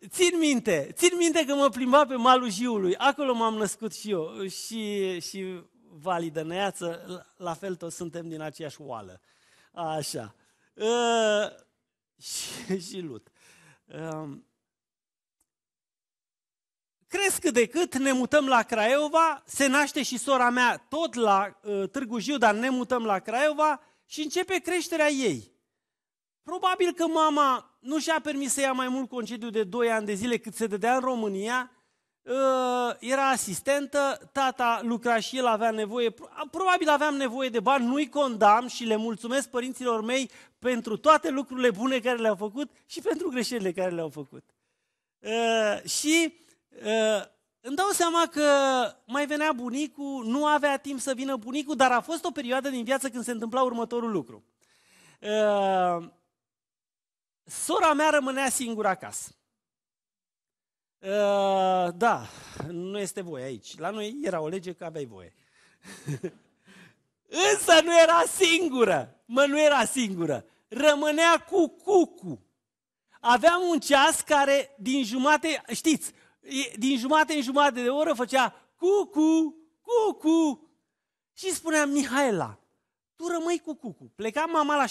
Țin minte, țin minte că mă plimba pe malul Jiului, acolo m-am născut și eu și, și validă neață, la fel toți suntem din aceeași oală. Așa. Și, și Lut cresc cât de cât, ne mutăm la Craiova, se naște și sora mea tot la uh, Târgu Jiu, dar ne mutăm la Craiova și începe creșterea ei. Probabil că mama nu și-a permis să ia mai mult concediu de 2 ani de zile cât se dădea în România, uh, era asistentă, tata lucra și el avea nevoie, probabil aveam nevoie de bani, nu-i condam și le mulțumesc părinților mei pentru toate lucrurile bune care le-au făcut și pentru greșelile care le-au făcut. Uh, și Eh, îmi dau seama că mai venea bunicul, nu avea timp să vină bunicul, dar a fost o perioadă din viață când se întâmpla următorul lucru. Eh, sora mea rămânea singură acasă. Eh, da, nu este voie aici. La noi era o lege că aveai voie. Însă nu era singură. Mă, nu era singură. Rămânea cu cucu. Aveam un ceas care din jumate, știți, din jumate în jumate de oră făcea cucu, cucu. Și spunea Mihaela, tu rămâi cu cucu. Pleca mama la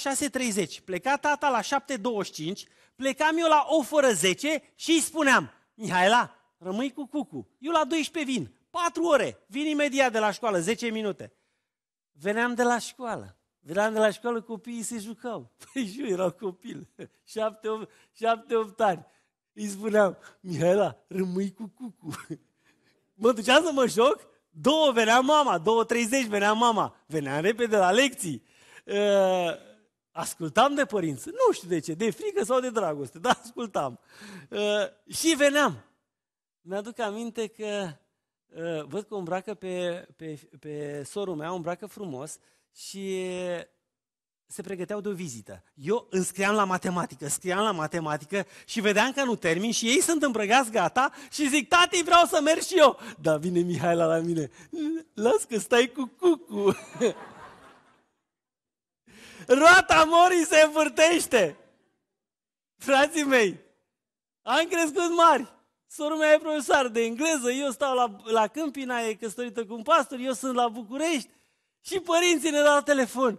6.30, pleca tata la 7.25, plecam eu la o fără 10 și îi spuneam, Mihaela, rămâi cu cucu. Eu la 12 vin, 4 ore, vin imediat de la școală, 10 minute. Veneam de la școală. Veneam de la școală, copiii se jucau. Păi și eu erau copil, 7-8 ani îi spuneam, Mihaela, rămâi cu cucu. Mă ducea să mă joc, două venea mama, două treizeci venea mama, venea repede la lecții. ascultam de părinți, nu știu de ce, de frică sau de dragoste, dar ascultam. și veneam. Mi-aduc aminte că văd că îmbracă pe, pe, pe sorul meu, îmbracă frumos și se pregăteau de o vizită. Eu înscriam la matematică, scriam la matematică și vedeam că nu termin și ei sunt îmbrăgați gata și zic, tati, vreau să merg și eu. Da, vine Mihaela la mine, las că stai cu cucu. Roata morii se învârtește. Frații mei, am crescut mari. Sorul meu e profesor de engleză, eu stau la, la Câmpina, e căsătorită cu un pastor, eu sunt la București și părinții ne dau la telefon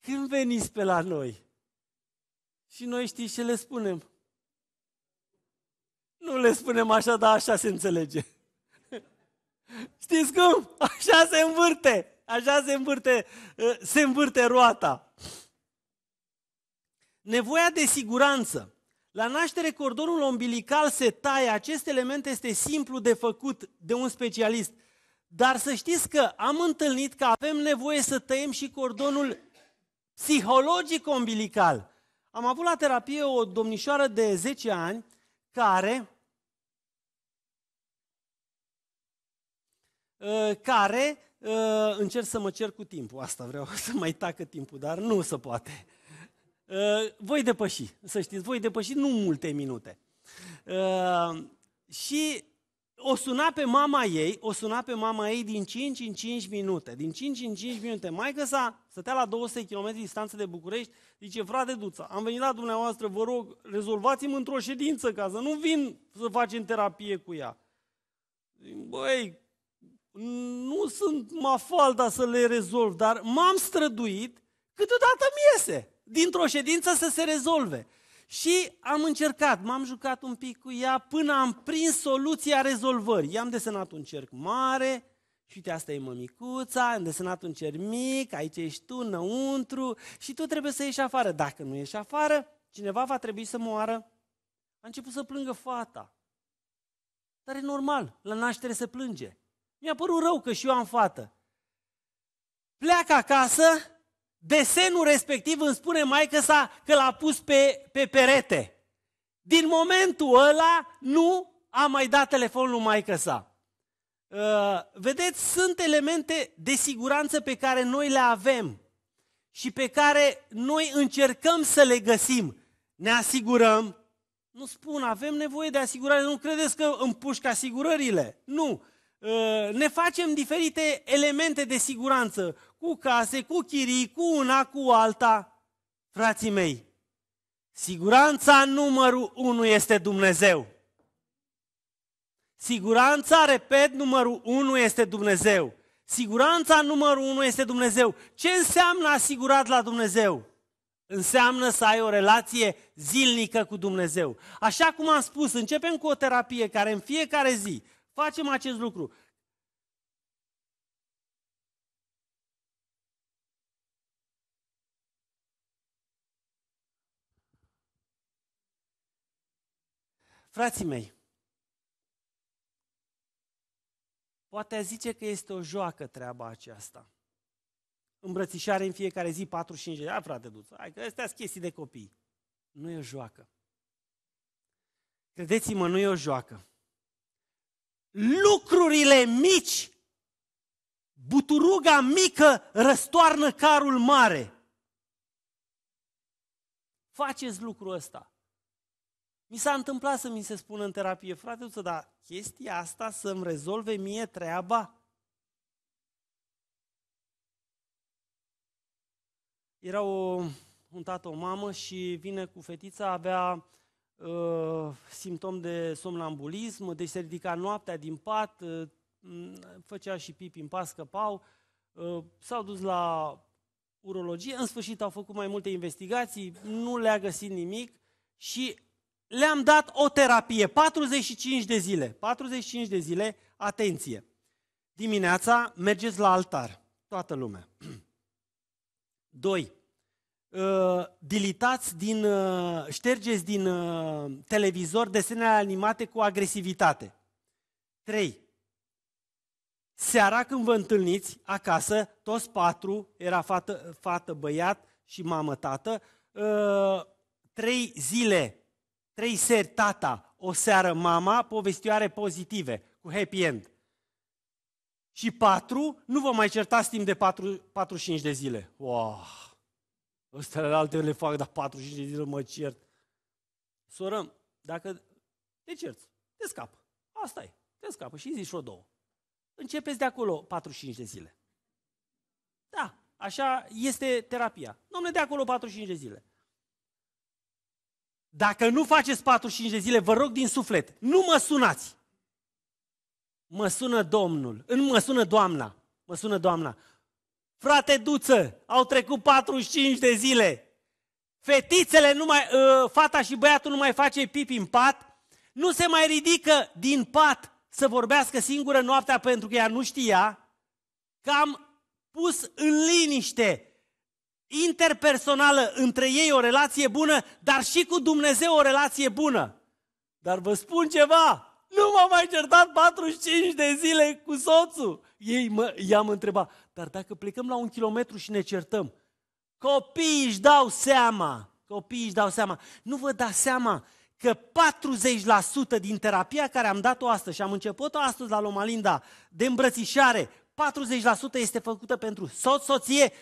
când veniți pe la noi? Și noi știți ce le spunem? Nu le spunem așa, dar așa se înțelege. Știți cum? Așa se învârte. Așa se învârte, eh, se învârte roata. Nevoia de siguranță. La naștere, cordonul ombilical se taie. Acest element este simplu de făcut de un specialist. Dar să știți că am întâlnit că avem nevoie să tăiem și cordonul psihologic-ombilical. Am avut la terapie o domnișoară de 10 ani care ă, care ă, încerc să mă cer cu timpul, asta vreau să mai tacă timpul, dar nu se poate. Ă, voi depăși, să știți, voi depăși nu multe minute. Și o suna pe mama ei, o suna pe mama ei din 5 în 5 minute. Din 5 în 5 minute. Mai sa stătea la 200 km distanță de București, zice, frate Duța, am venit la dumneavoastră, vă rog, rezolvați-mă într-o ședință ca să nu vin să facem terapie cu ea. Băi, nu sunt mafalda să le rezolv, dar m-am străduit, câteodată mi iese dintr-o ședință să se rezolve. Și am încercat, m-am jucat un pic cu ea până am prins soluția rezolvării. I-am desenat un cerc mare, și uite, asta e mămicuța, am desenat un cer mic, aici ești tu înăuntru și tu trebuie să ieși afară. Dacă nu ieși afară, cineva va trebui să moară. A început să plângă fata. Dar e normal, la naștere se plânge. Mi-a părut rău că și eu am fată. Pleacă acasă, desenul respectiv îmi spune maică sa că l-a pus pe, pe perete. Din momentul ăla nu a mai dat telefonul lui maică sa. Uh, vedeți, sunt elemente de siguranță pe care noi le avem și pe care noi încercăm să le găsim. Ne asigurăm, nu spun, avem nevoie de asigurare, nu credeți că împușc asigurările. Nu, uh, ne facem diferite elemente de siguranță cu case, cu chirii, cu una, cu alta. Frații mei, siguranța numărul unu este Dumnezeu. Siguranța, repet, numărul unu este Dumnezeu. Siguranța numărul unu este Dumnezeu. Ce înseamnă asigurat la Dumnezeu? Înseamnă să ai o relație zilnică cu Dumnezeu. Așa cum am spus, începem cu o terapie care în fiecare zi facem acest lucru. Frații mei, poate zice că este o joacă treaba aceasta. Îmbrățișare în fiecare zi 45 de ani, frate Duță, hai că astea sunt chestii de copii. Nu e o joacă. Credeți-mă, nu e o joacă. Lucrurile mici, buturuga mică răstoarnă carul mare. Faceți lucrul ăsta. Mi s-a întâmplat să mi se spună în terapie, frate, dar chestia asta să-mi rezolve mie treaba? Era o, un tată, o mamă și vine cu fetița, avea uh, simptom de somnambulism, deci se ridica noaptea din pat, uh, făcea și pipi în pas, căpau, uh, s-au dus la urologie, în sfârșit au făcut mai multe investigații, nu le-a găsit nimic și le-am dat o terapie, 45 de zile, 45 de zile, atenție. Dimineața mergeți la altar, toată lumea. 2. Uh, dilitați din, uh, ștergeți din uh, televizor desenele animate cu agresivitate. 3. Seara când vă întâlniți acasă, toți patru, era fată, fată băiat și mamă, tată, trei zile trei seri tata, o seară mama, povestioare pozitive, cu happy end. Și patru, nu vă mai certați timp de 45 de zile. Wow! Ăsta la alte le fac, dar 45 de zile mă cert. Soră, dacă te cerți, te scapă. Asta e, te scapă și zici o două. Începeți de acolo 45 de zile. Da, așa este terapia. Domnule, de acolo 45 de zile. Dacă nu faceți 45 de zile, vă rog din suflet, nu mă sunați. Mă sună Domnul, în mă sună Doamna, mă sună Doamna. Frate Duță, au trecut 45 de zile. Fetițele nu mai, ă, fata și băiatul nu mai face pipi în pat, nu se mai ridică din pat să vorbească singură noaptea pentru că ea nu știa că am pus în liniște interpersonală între ei o relație bună, dar și cu Dumnezeu o relație bună. Dar vă spun ceva, nu m-am mai certat 45 de zile cu soțul. Ei mă, i-am întrebat, dar dacă plecăm la un kilometru și ne certăm, copiii își dau seama, copiii își dau seama. Nu vă dați seama că 40% din terapia care am dat-o astăzi și am început-o astăzi la Lomalinda de îmbrățișare, 40% este făcută pentru soț, soție, 60%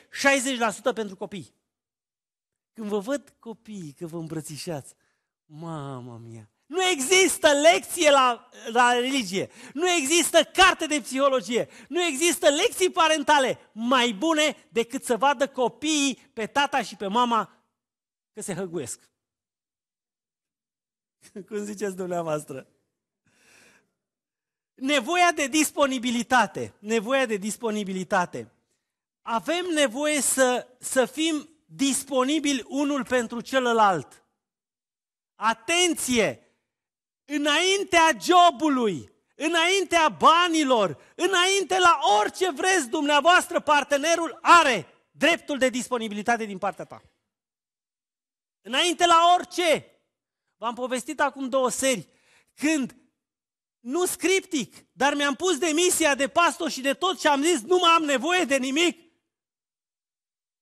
pentru copii. Când vă văd copiii, că vă îmbrățișați, mama mia, nu există lecție la, la religie, nu există carte de psihologie, nu există lecții parentale mai bune decât să vadă copiii pe tata și pe mama că se hăguiesc. Cum ziceți dumneavoastră? Nevoia de disponibilitate, nevoia de disponibilitate. Avem nevoie să, să fim disponibili unul pentru celălalt. Atenție! Înaintea jobului, înaintea banilor, înainte la orice vreți dumneavoastră, partenerul are dreptul de disponibilitate din partea ta. Înainte la orice. V-am povestit acum două seri când nu scriptic, dar mi-am pus demisia de pastor și de tot ce am zis, nu mai am nevoie de nimic.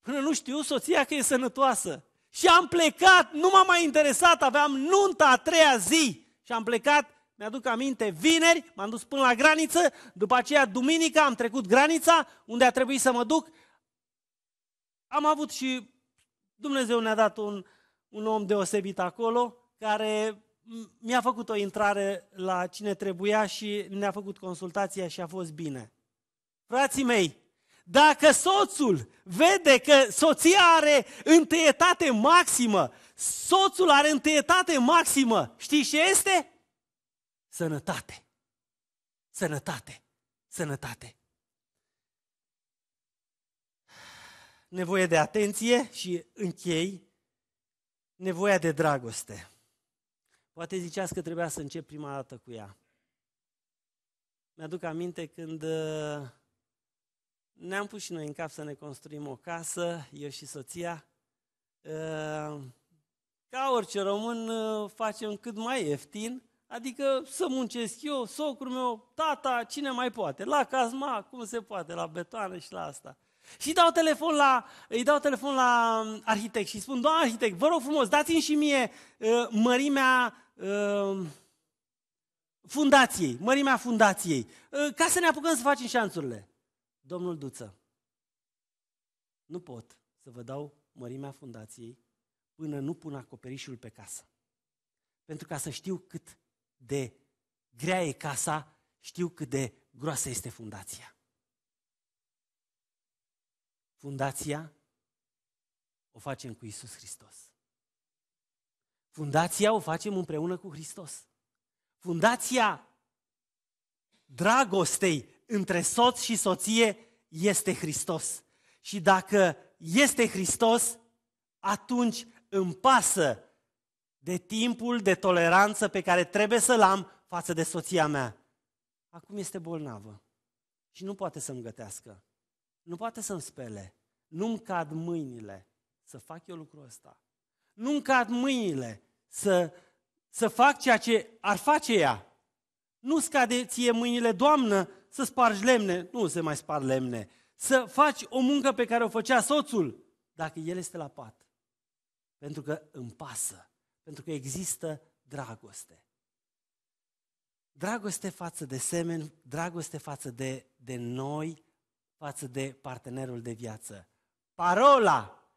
Până nu știu soția că e sănătoasă. Și am plecat, nu m-a mai interesat, aveam nunta a treia zi. Și am plecat, mi-aduc aminte, vineri, m-am dus până la graniță, după aceea duminica am trecut granița, unde a trebuit să mă duc. Am avut și Dumnezeu ne-a dat un, un om deosebit acolo, care mi-a făcut o intrare la cine trebuia și ne-a făcut consultația și a fost bine. Frații mei, dacă soțul vede că soția are întâietate maximă, soțul are întâietate maximă, știi ce este? Sănătate. Sănătate. Sănătate. Nevoie de atenție și închei. Nevoia de dragoste. Poate ziceați că trebuia să încep prima dată cu ea. Mi-aduc aminte când uh, ne-am pus și noi în cap să ne construim o casă, eu și soția. Uh, ca orice român uh, facem cât mai ieftin, adică să muncesc eu, socrul meu, tata, cine mai poate, la cazma, cum se poate, la betoane și la asta. Și dau telefon la, îi dau telefon la um, arhitect și spun, doamne arhitect, vă rog frumos, dați-mi și mie uh, mărimea Ehm, fundației, mărimea fundației, uh, ca să ne apucăm să facem șanțurile. Domnul Duță, nu pot să vă dau mărimea fundației până nu pun acoperișul pe casă. Pentru ca să știu cât de grea e casa, știu cât de groasă este fundația. Fundația o facem cu Isus Hristos. Fundația o facem împreună cu Hristos. Fundația dragostei între soț și soție este Hristos. Și dacă este Hristos, atunci îmi pasă de timpul de toleranță pe care trebuie să-l am față de soția mea. Acum este bolnavă și nu poate să-mi gătească, nu poate să-mi spele, nu-mi cad mâinile să fac eu lucrul ăsta. Nu-mi cad mâinile să, să fac ceea ce ar face ea. Nu scade ție mâinile, Doamnă, să spargi lemne. Nu se mai spar lemne. Să faci o muncă pe care o făcea soțul, dacă el este la pat. Pentru că îmi pasă. Pentru că există dragoste. Dragoste față de semen, dragoste față de, de noi, față de partenerul de viață. Parola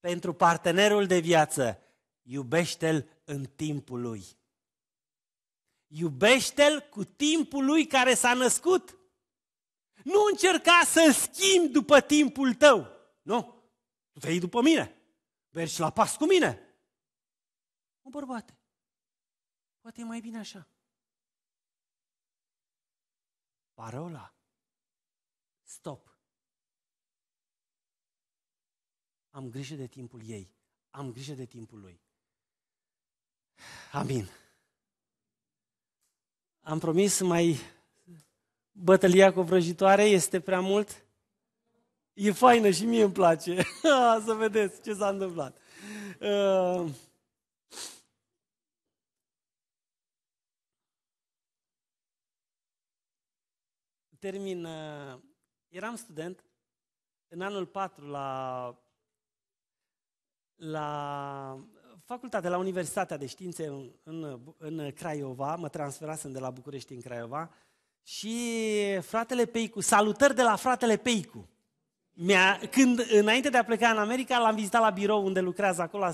pentru partenerul de viață, iubește-l în timpul lui. Iubește-l cu timpul lui care s-a născut. Nu încerca să-l schimbi după timpul tău. Nu. Tu te după mine. Mergi la pas cu mine. Nu, bărbate. Poate e mai bine așa. Parola. Stop. Am grijă de timpul ei. Am grijă de timpul lui. Amin. Am promis mai bătălia cu vrăjitoare, este prea mult? E faină și mie îmi place. Să vedeți ce s-a întâmplat. Uh... Termin. Uh, eram student în anul 4 la, la facultate, la Universitatea de Științe în, în, în Craiova, mă transferasem de la București în Craiova și fratele Peicu, salutări de la fratele Peicu. Mi-a, când, înainte de a pleca în America, l-am vizitat la birou unde lucrează acolo, la,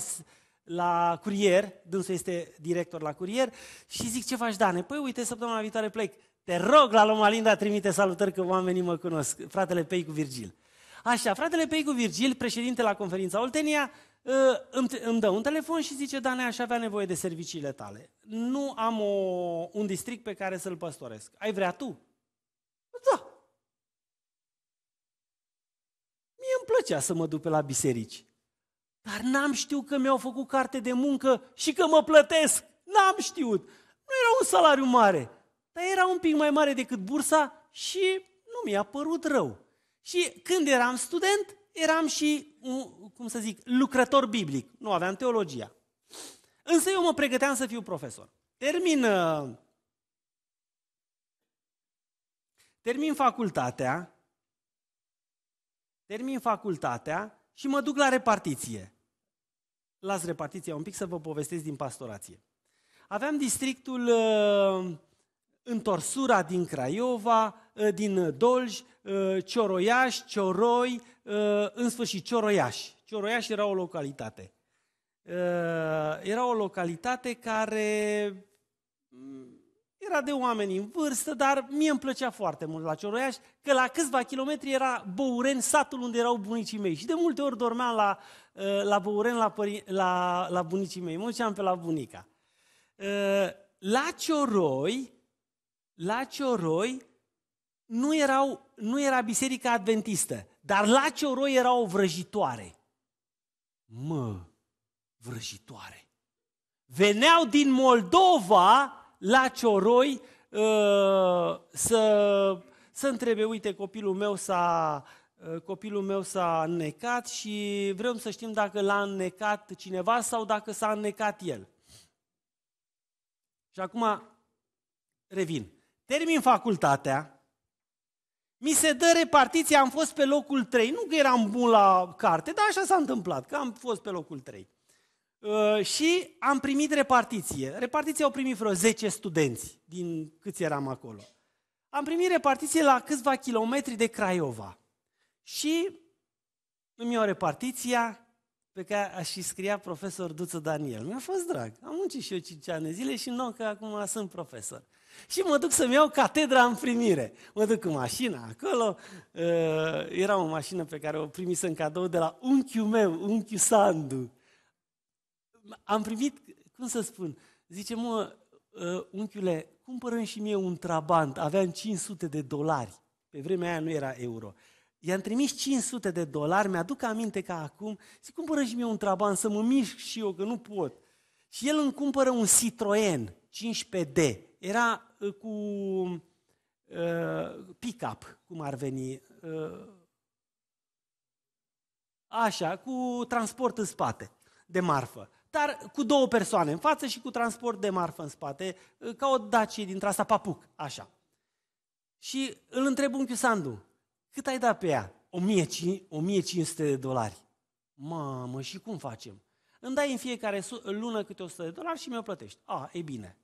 la curier, dânsul este director la curier, și zic, ce faci, Dane? Păi uite, săptămâna viitoare plec. Te rog, la Loma Linda, trimite salutări că oamenii mă cunosc. Fratele Peicu Virgil. Așa, fratele Peicu Virgil, președinte la conferința Oltenia, Ă, îmi, îmi dă un telefon și zice, Dane, aș avea nevoie de serviciile tale. Nu am o, un district pe care să-l păstoresc. Ai vrea tu? Da. Mie îmi plăcea să mă duc pe la biserici. Dar n-am știut că mi-au făcut carte de muncă și că mă plătesc. N-am știut. Nu era un salariu mare, dar era un pic mai mare decât bursa și nu mi-a părut rău. Și când eram student, eram și, cum să zic, lucrător biblic. Nu aveam teologia. Însă eu mă pregăteam să fiu profesor. Termin, uh, termin facultatea, termin facultatea și mă duc la repartiție. Las repartiția un pic să vă povestesc din pastorație. Aveam districtul uh, Întorsura din Craiova, Uh, din Dolj, uh, Cioroiași, Cioroi, uh, în sfârșit Cioroiași. Cioroiași era o localitate. Era o localitate care mm, era de oameni în vârstă, dar mie îmi plăcea foarte mult la Cioroiaș, că la câțiva kilometri era Băuren, satul unde erau bunicii mei. Și de multe ori dormeam la, la Băuren, la, pări, la, la bunicii mei. Mă duceam pe la bunica. La Cioroi, la Cioroi nu, erau, nu era biserica adventistă, dar la Cioroi era o vrăjitoare. Mă, vrăjitoare. Veneau din Moldova la Cioroi uh, să, să întrebe, uite, copilul meu s-a, ă, copilul meu s-a înnecat și vrem să știm dacă l-a înnecat cineva sau dacă s-a înnecat el. Și acum revin. Termin facultatea, mi se dă repartiția, am fost pe locul 3. Nu că eram bun la carte, dar așa s-a întâmplat, că am fost pe locul 3. Uh, și am primit repartiție. Repartiție au primit vreo 10 studenți din câți eram acolo. Am primit repartiție la câțiva kilometri de Craiova. Și îmi iau repartiția pe care a și scria profesor Duță Daniel. Mi-a fost drag. Am muncit și eu 5 ani zile și nu că acum sunt profesor. Și mă duc să-mi iau catedra în primire. Mă duc cu mașina acolo, era o mașină pe care o primise în cadou de la unchiul meu, unchiul Sandu. Am primit, cum să spun, zice, mă, unchiule, cumpărăm și mie un trabant, aveam 500 de dolari. Pe vremea aia nu era euro. I-am trimis 500 de dolari, mi-aduc aminte ca acum, zic, cumpără și mie un trabant să mă mișc și eu, că nu pot. Și el îmi cumpără un Citroen 15D era uh, cu uh, pick-up, cum ar veni, uh, așa, cu transport în spate de marfă, dar cu două persoane în față și cu transport de marfă în spate, uh, ca o dacie dintre asta papuc, așa. Și îl întreb un Sandu, cât ai dat pe ea? 1500 de dolari. Mamă, și cum facem? Îmi dai în fiecare lună câte 100 de dolari și mi-o plătești. A, e bine.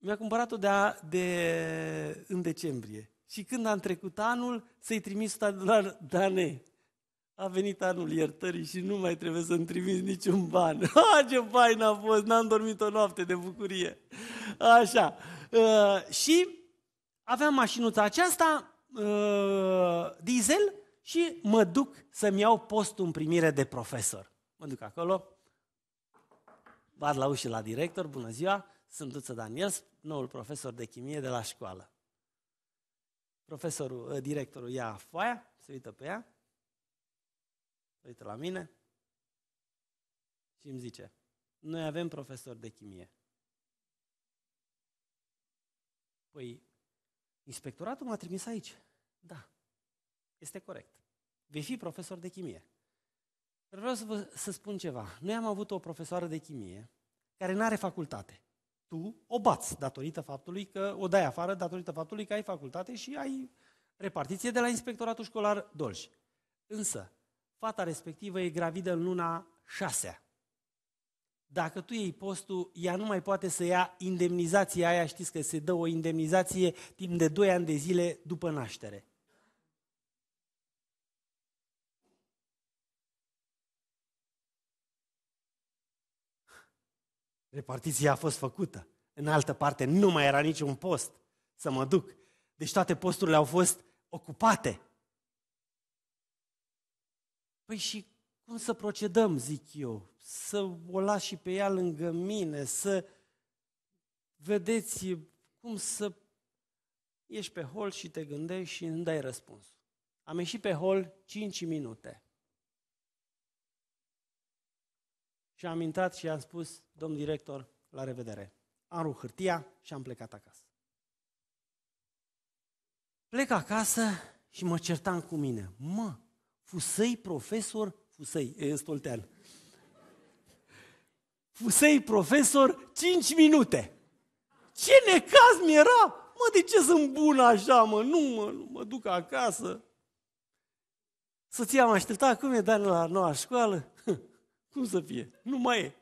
Mi-a cumpărat-o de, a, de în decembrie. Și când am trecut anul, să-i trimis la Dane. A venit anul iertării și nu mai trebuie să-mi trimis niciun ban. Ha, ce fain a fost, n-am dormit o noapte de bucurie. Așa. Uh, și aveam mașinuța aceasta, uh, diesel, și mă duc să-mi iau postul în primire de profesor. Mă duc acolo, bat la ușă la director, bună ziua, Sânduță Daniel, noul profesor de chimie de la școală. Profesorul, ă, directorul ia foaia, se uită pe ea, se uită la mine și îmi zice, noi avem profesor de chimie. Păi, inspectoratul m-a trimis aici. Da, este corect. Vei fi profesor de chimie. Vreau să vă să spun ceva. Noi am avut o profesoară de chimie care nu are facultate tu o bați datorită faptului că o dai afară, datorită faptului că ai facultate și ai repartiție de la inspectoratul școlar Dolj. Însă, fata respectivă e gravidă în luna 6 dacă tu iei postul, ea nu mai poate să ia indemnizația aia, știți că se dă o indemnizație timp de 2 ani de zile după naștere. Repartiția a fost făcută. În altă parte nu mai era niciun post să mă duc. Deci toate posturile au fost ocupate. Păi și cum să procedăm, zic eu? Să o las și pe ea lângă mine, să vedeți cum să ieși pe hol și te gândești și îmi dai răspuns. Am ieșit pe hol 5 minute. Și am intrat și am spus, domn director, la revedere. Am rupt hârtia și am plecat acasă. Plec acasă și mă certam cu mine. Mă, fusei profesor, fusei, e stoltean. Fusei profesor 5 minute. Ce necaz mi era! Mă, de ce sunt bun așa, mă? Nu, mă, nu, mă duc acasă. Soția m-a așteptat, cum e Dan la noua școală? Cum să fie? Nu mai e.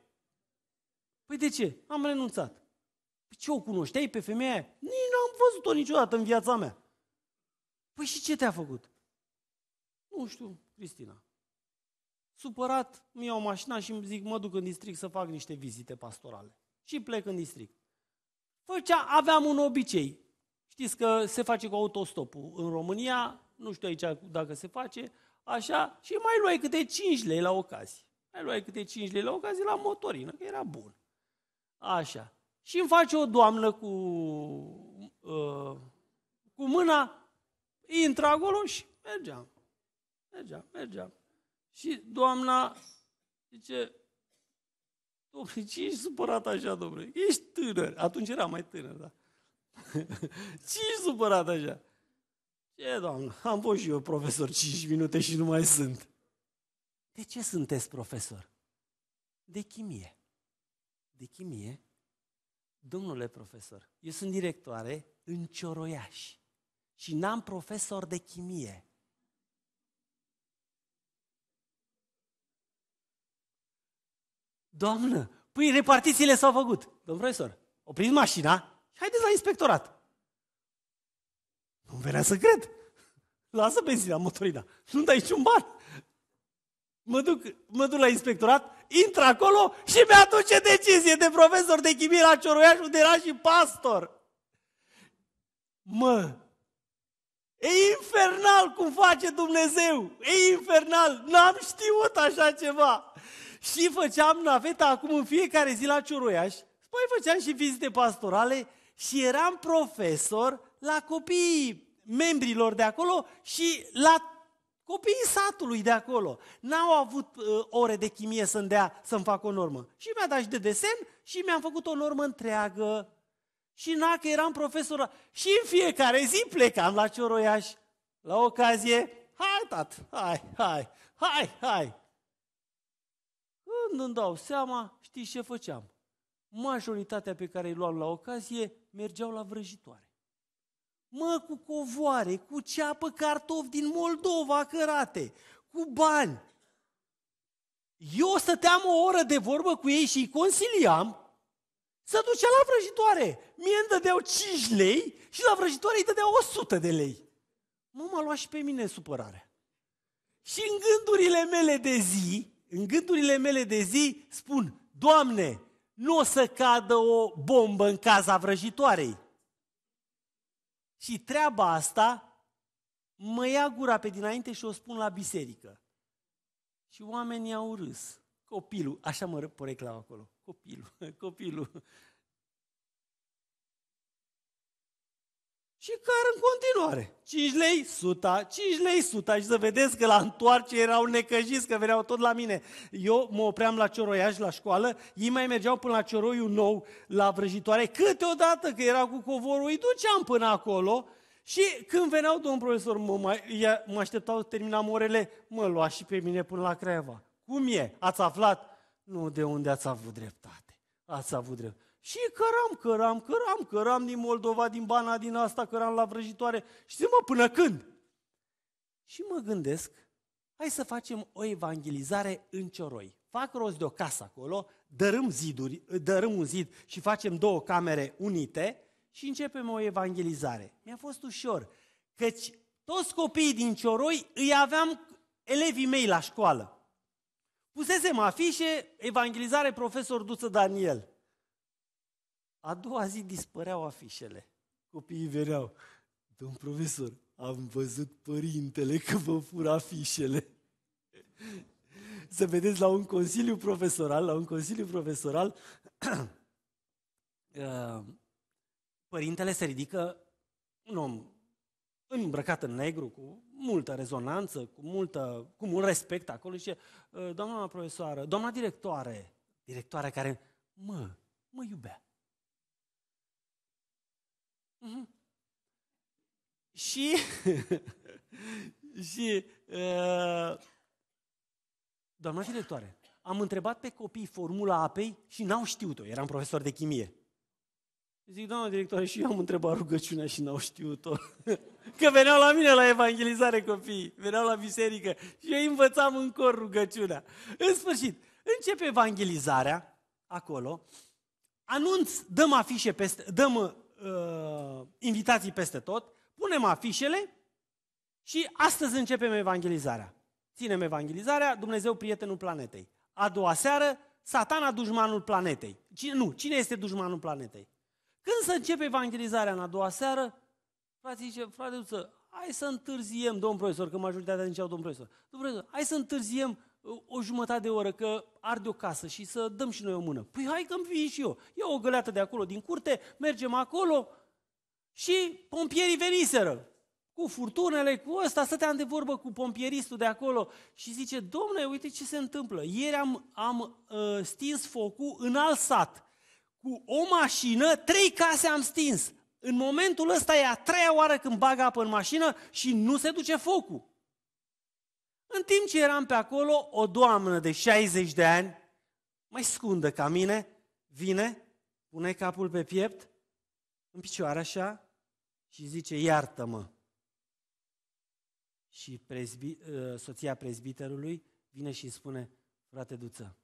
Păi de ce? Am renunțat. Păi ce o cunoșteai pe femeia aia? Nici n-am văzut-o niciodată în viața mea. Păi și ce te-a făcut? Nu știu, Cristina. Supărat, mi iau mașina și îmi zic, mă duc în district să fac niște vizite pastorale. Și plec în district. Făcea, aveam un obicei. Știți că se face cu autostopul în România, nu știu aici dacă se face, așa, și mai luai câte 5 lei la ocazie. Ai luai câte 5 lei la ocazie la motorină, că era bun. Așa. Și îmi face o doamnă cu, uh, cu mâna, intră acolo și mergeam. Mergeam, mergeam. Și doamna zice, domnule, ce ești supărat așa, domnule? Ești tânăr. Atunci era mai tânăr, da. ce ești supărat așa? Ce, doamnă, am fost și eu profesor 5 minute și nu mai sunt. De ce sunteți profesor? De chimie. De chimie? Domnule profesor, eu sunt directoare în Cioroiaș și n-am profesor de chimie. Doamnă, păi repartițiile s-au făcut. Domnul profesor, opriți mașina și haideți la inspectorat. Nu venea să cred. Lasă benzina, motorina. Nu dai niciun ban. Mă duc, mă duc la inspectorat, intră acolo și mi-aduce decizie de profesor de chimie la Cioroiaș, unde era și pastor. Mă, e infernal cum face Dumnezeu, e infernal, n-am știut așa ceva. Și făceam naveta acum în fiecare zi la Cioroiaș, mai păi făceam și vizite pastorale și eram profesor la copiii membrilor de acolo și la Copiii satului de acolo n-au avut uh, ore de chimie să-mi dea să-mi fac o normă. Și mi-a dat și de desen și mi-am făcut o normă întreagă. Și na, că eram profesor, și în fiecare zi plecam la Cioroiaș, la ocazie, hai tat, hai, hai, hai, hai. Când îmi dau seama, știi ce făceam? Majoritatea pe care îi luam la ocazie mergeau la vrăjitoare. Mă, cu covoare, cu ceapă cartofi din Moldova cărate, cu bani. Eu stăteam o oră de vorbă cu ei și îi consiliam să ducea la vrăjitoare. Mie îmi dădeau 5 lei și la vrăjitoare îi dădeau 100 de lei. Mă, m-a luat și pe mine supărare. Și în gândurile mele de zi, în gândurile mele de zi, spun, Doamne, nu o să cadă o bombă în casa vrăjitoarei. Și treaba asta mă ia gura pe dinainte și o spun la biserică. Și oamenii au râs. Copilul, așa mă porec acolo, copilul, copilul. Și car în continuare. 5 lei, suta, 5 lei, suta. Și să vedeți că la întoarce erau necăjiți, că veneau tot la mine. Eu mă opream la cioroiaj la școală, ei mai mergeau până la cioroiul nou, la vrăjitoare, câteodată că era cu covorul, îi duceam până acolo și când veneau domn profesor, mă, mai, mă așteptau să terminam orele, mă lua și pe mine până la Craiova. Cum e? Ați aflat? Nu, de unde ați avut dreptate? Ați avut dreptate. Și căram, căram, căram, căram din Moldova, din Bana, din asta, căram la vrăjitoare. Și zic, mă, până când? Și mă gândesc, hai să facem o evangelizare în Cioroi. Fac rost de o casă acolo, dărâm, ziduri, dărâm un zid și facem două camere unite și începem o evangelizare. Mi-a fost ușor, căci toți copiii din Cioroi îi aveam elevii mei la școală. Pusesem afișe, evangelizare profesor Duță Daniel – a doua zi dispăreau afișele. Copiii veneau. Domn profesor, am văzut părintele că vă fură afișele. Să vedeți la un consiliu profesoral, la un consiliu profesoral, uh, părintele se ridică un om îmbrăcat în negru, cu multă rezonanță, cu, multă, cu mult respect acolo și uh, doamna profesoară, doamna directoare, directoare care mă, mă iubea, Mhm. Și, și uh, doamna directoare, am întrebat pe copii formula apei și n-au știut-o, eram profesor de chimie. Zic, doamna directoare, și eu am întrebat rugăciunea și n-au știut-o. Că veneau la mine la evangelizare copii, veneau la biserică și eu învățam în cor rugăciunea. În sfârșit, începe evangelizarea acolo, anunț, dăm afișe peste, dăm uh, invitații peste tot, punem afișele și astăzi începem evangelizarea. Ținem evangelizarea, Dumnezeu prietenul planetei. A doua seară, satana dușmanul planetei. Cine, nu, cine este dușmanul planetei? Când se începe evangelizarea în a doua seară, frații zice, frate, hai să întârziem, domn profesor, că majoritatea ziceau domn profesor, domn profesor, hai să întârziem o jumătate de oră că arde o casă și să dăm și noi o mână. Păi hai că-mi vin și eu. Ia o găleată de acolo din curte, mergem acolo și pompierii veniseră. Cu furtunele, cu ăsta, stăteam de vorbă cu pompieristul de acolo și zice, domnule, uite ce se întâmplă. Ieri am, am uh, stins focul în alt sat. Cu o mașină, trei case am stins. În momentul ăsta e a treia oară când bag apă în mașină și nu se duce focul. În timp ce eram pe acolo, o doamnă de 60 de ani, mai scundă ca mine, vine, pune capul pe piept, în picioare așa, și zice, iartă-mă. Și prezbi, ă, soția prezbiterului vine și spune, frate Duță,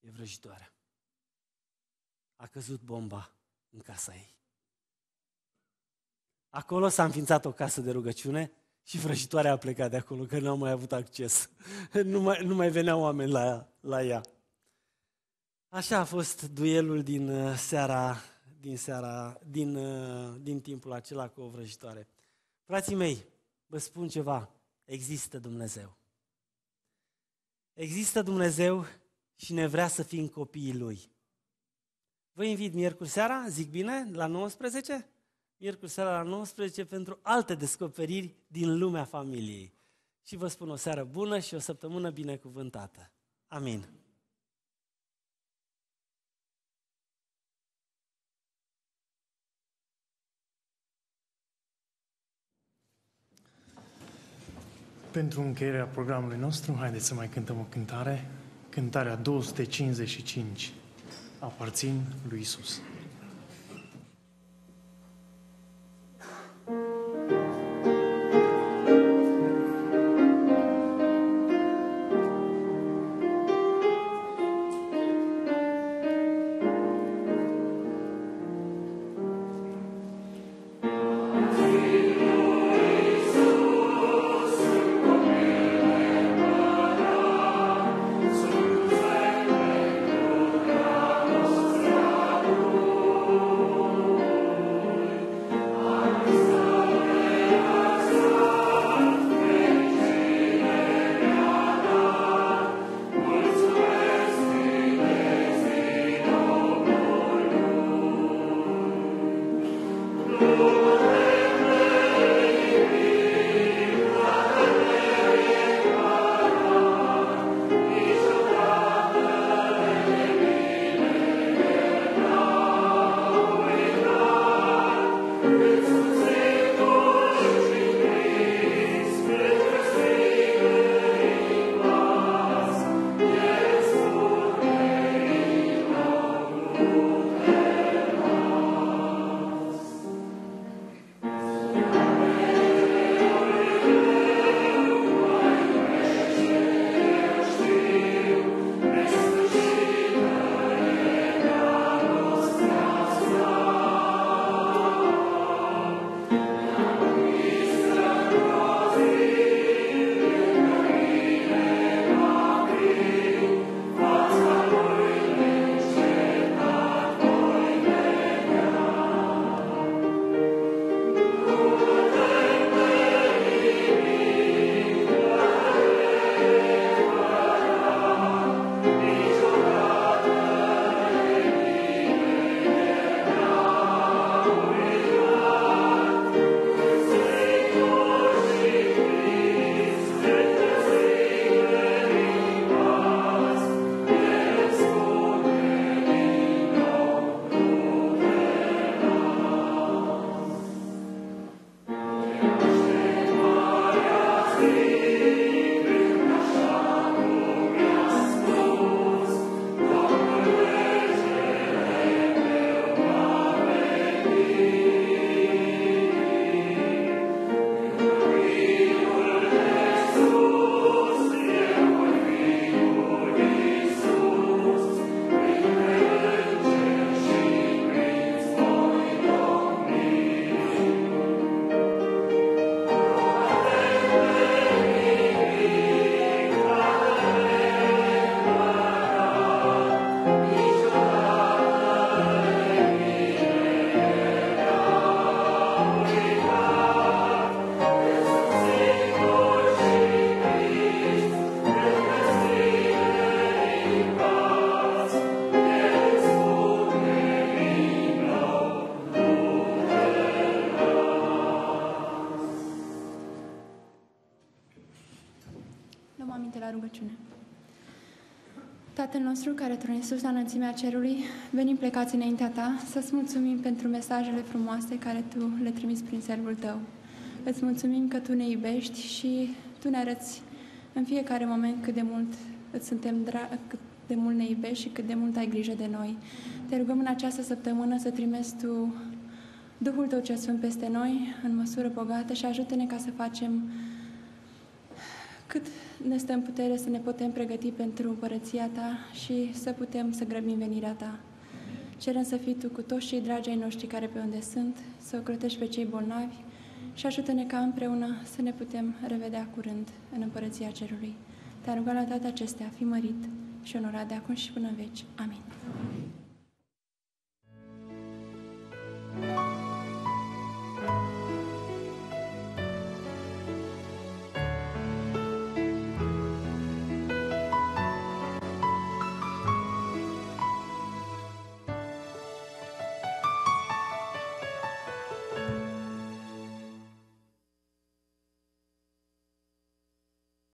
e vrăjitoare. A căzut bomba în casa ei. Acolo s-a înființat o casă de rugăciune și vrăjitoarea a plecat de acolo, că nu au mai avut acces. Nu mai, nu mai veneau oameni la, la ea. Așa a fost duelul din uh, seara, din, seara, din, uh, din timpul acela cu o vrăjitoare. Frații mei, vă spun ceva, există Dumnezeu. Există Dumnezeu și ne vrea să fim copiii Lui. Vă invit miercuri seara, zic bine, la 19? miercuri seara la 19 pentru alte descoperiri din lumea familiei. Și vă spun o seară bună și o săptămână binecuvântată. Amin. Pentru încheierea programului nostru, haideți să mai cântăm o cântare, cântarea 255, aparțin lui Isus. Tatăl nostru care trăiești sus la înălțimea cerului, venim plecați înaintea ta să-ți mulțumim pentru mesajele frumoase care tu le trimiți prin servul tău. Îți mulțumim că tu ne iubești și tu ne arăți în fiecare moment cât de mult îți suntem dra- cât de mult ne iubești și cât de mult ai grijă de noi. Te rugăm în această săptămână să trimeți tu Duhul tău ce sunt peste noi în măsură bogată și ajută-ne ca să facem cât ne stă în putere să ne putem pregăti pentru împărăția Ta și să putem să grăbim venirea Ta. Cerem să fii Tu cu toți cei dragi ai noștri care pe unde sunt, să ocrotești pe cei bolnavi și ajută-ne ca împreună să ne putem revedea curând în împărăția cerului. Te-a rugat la toate acestea, fi mărit și onorat de acum și până în veci. Amin. Amin.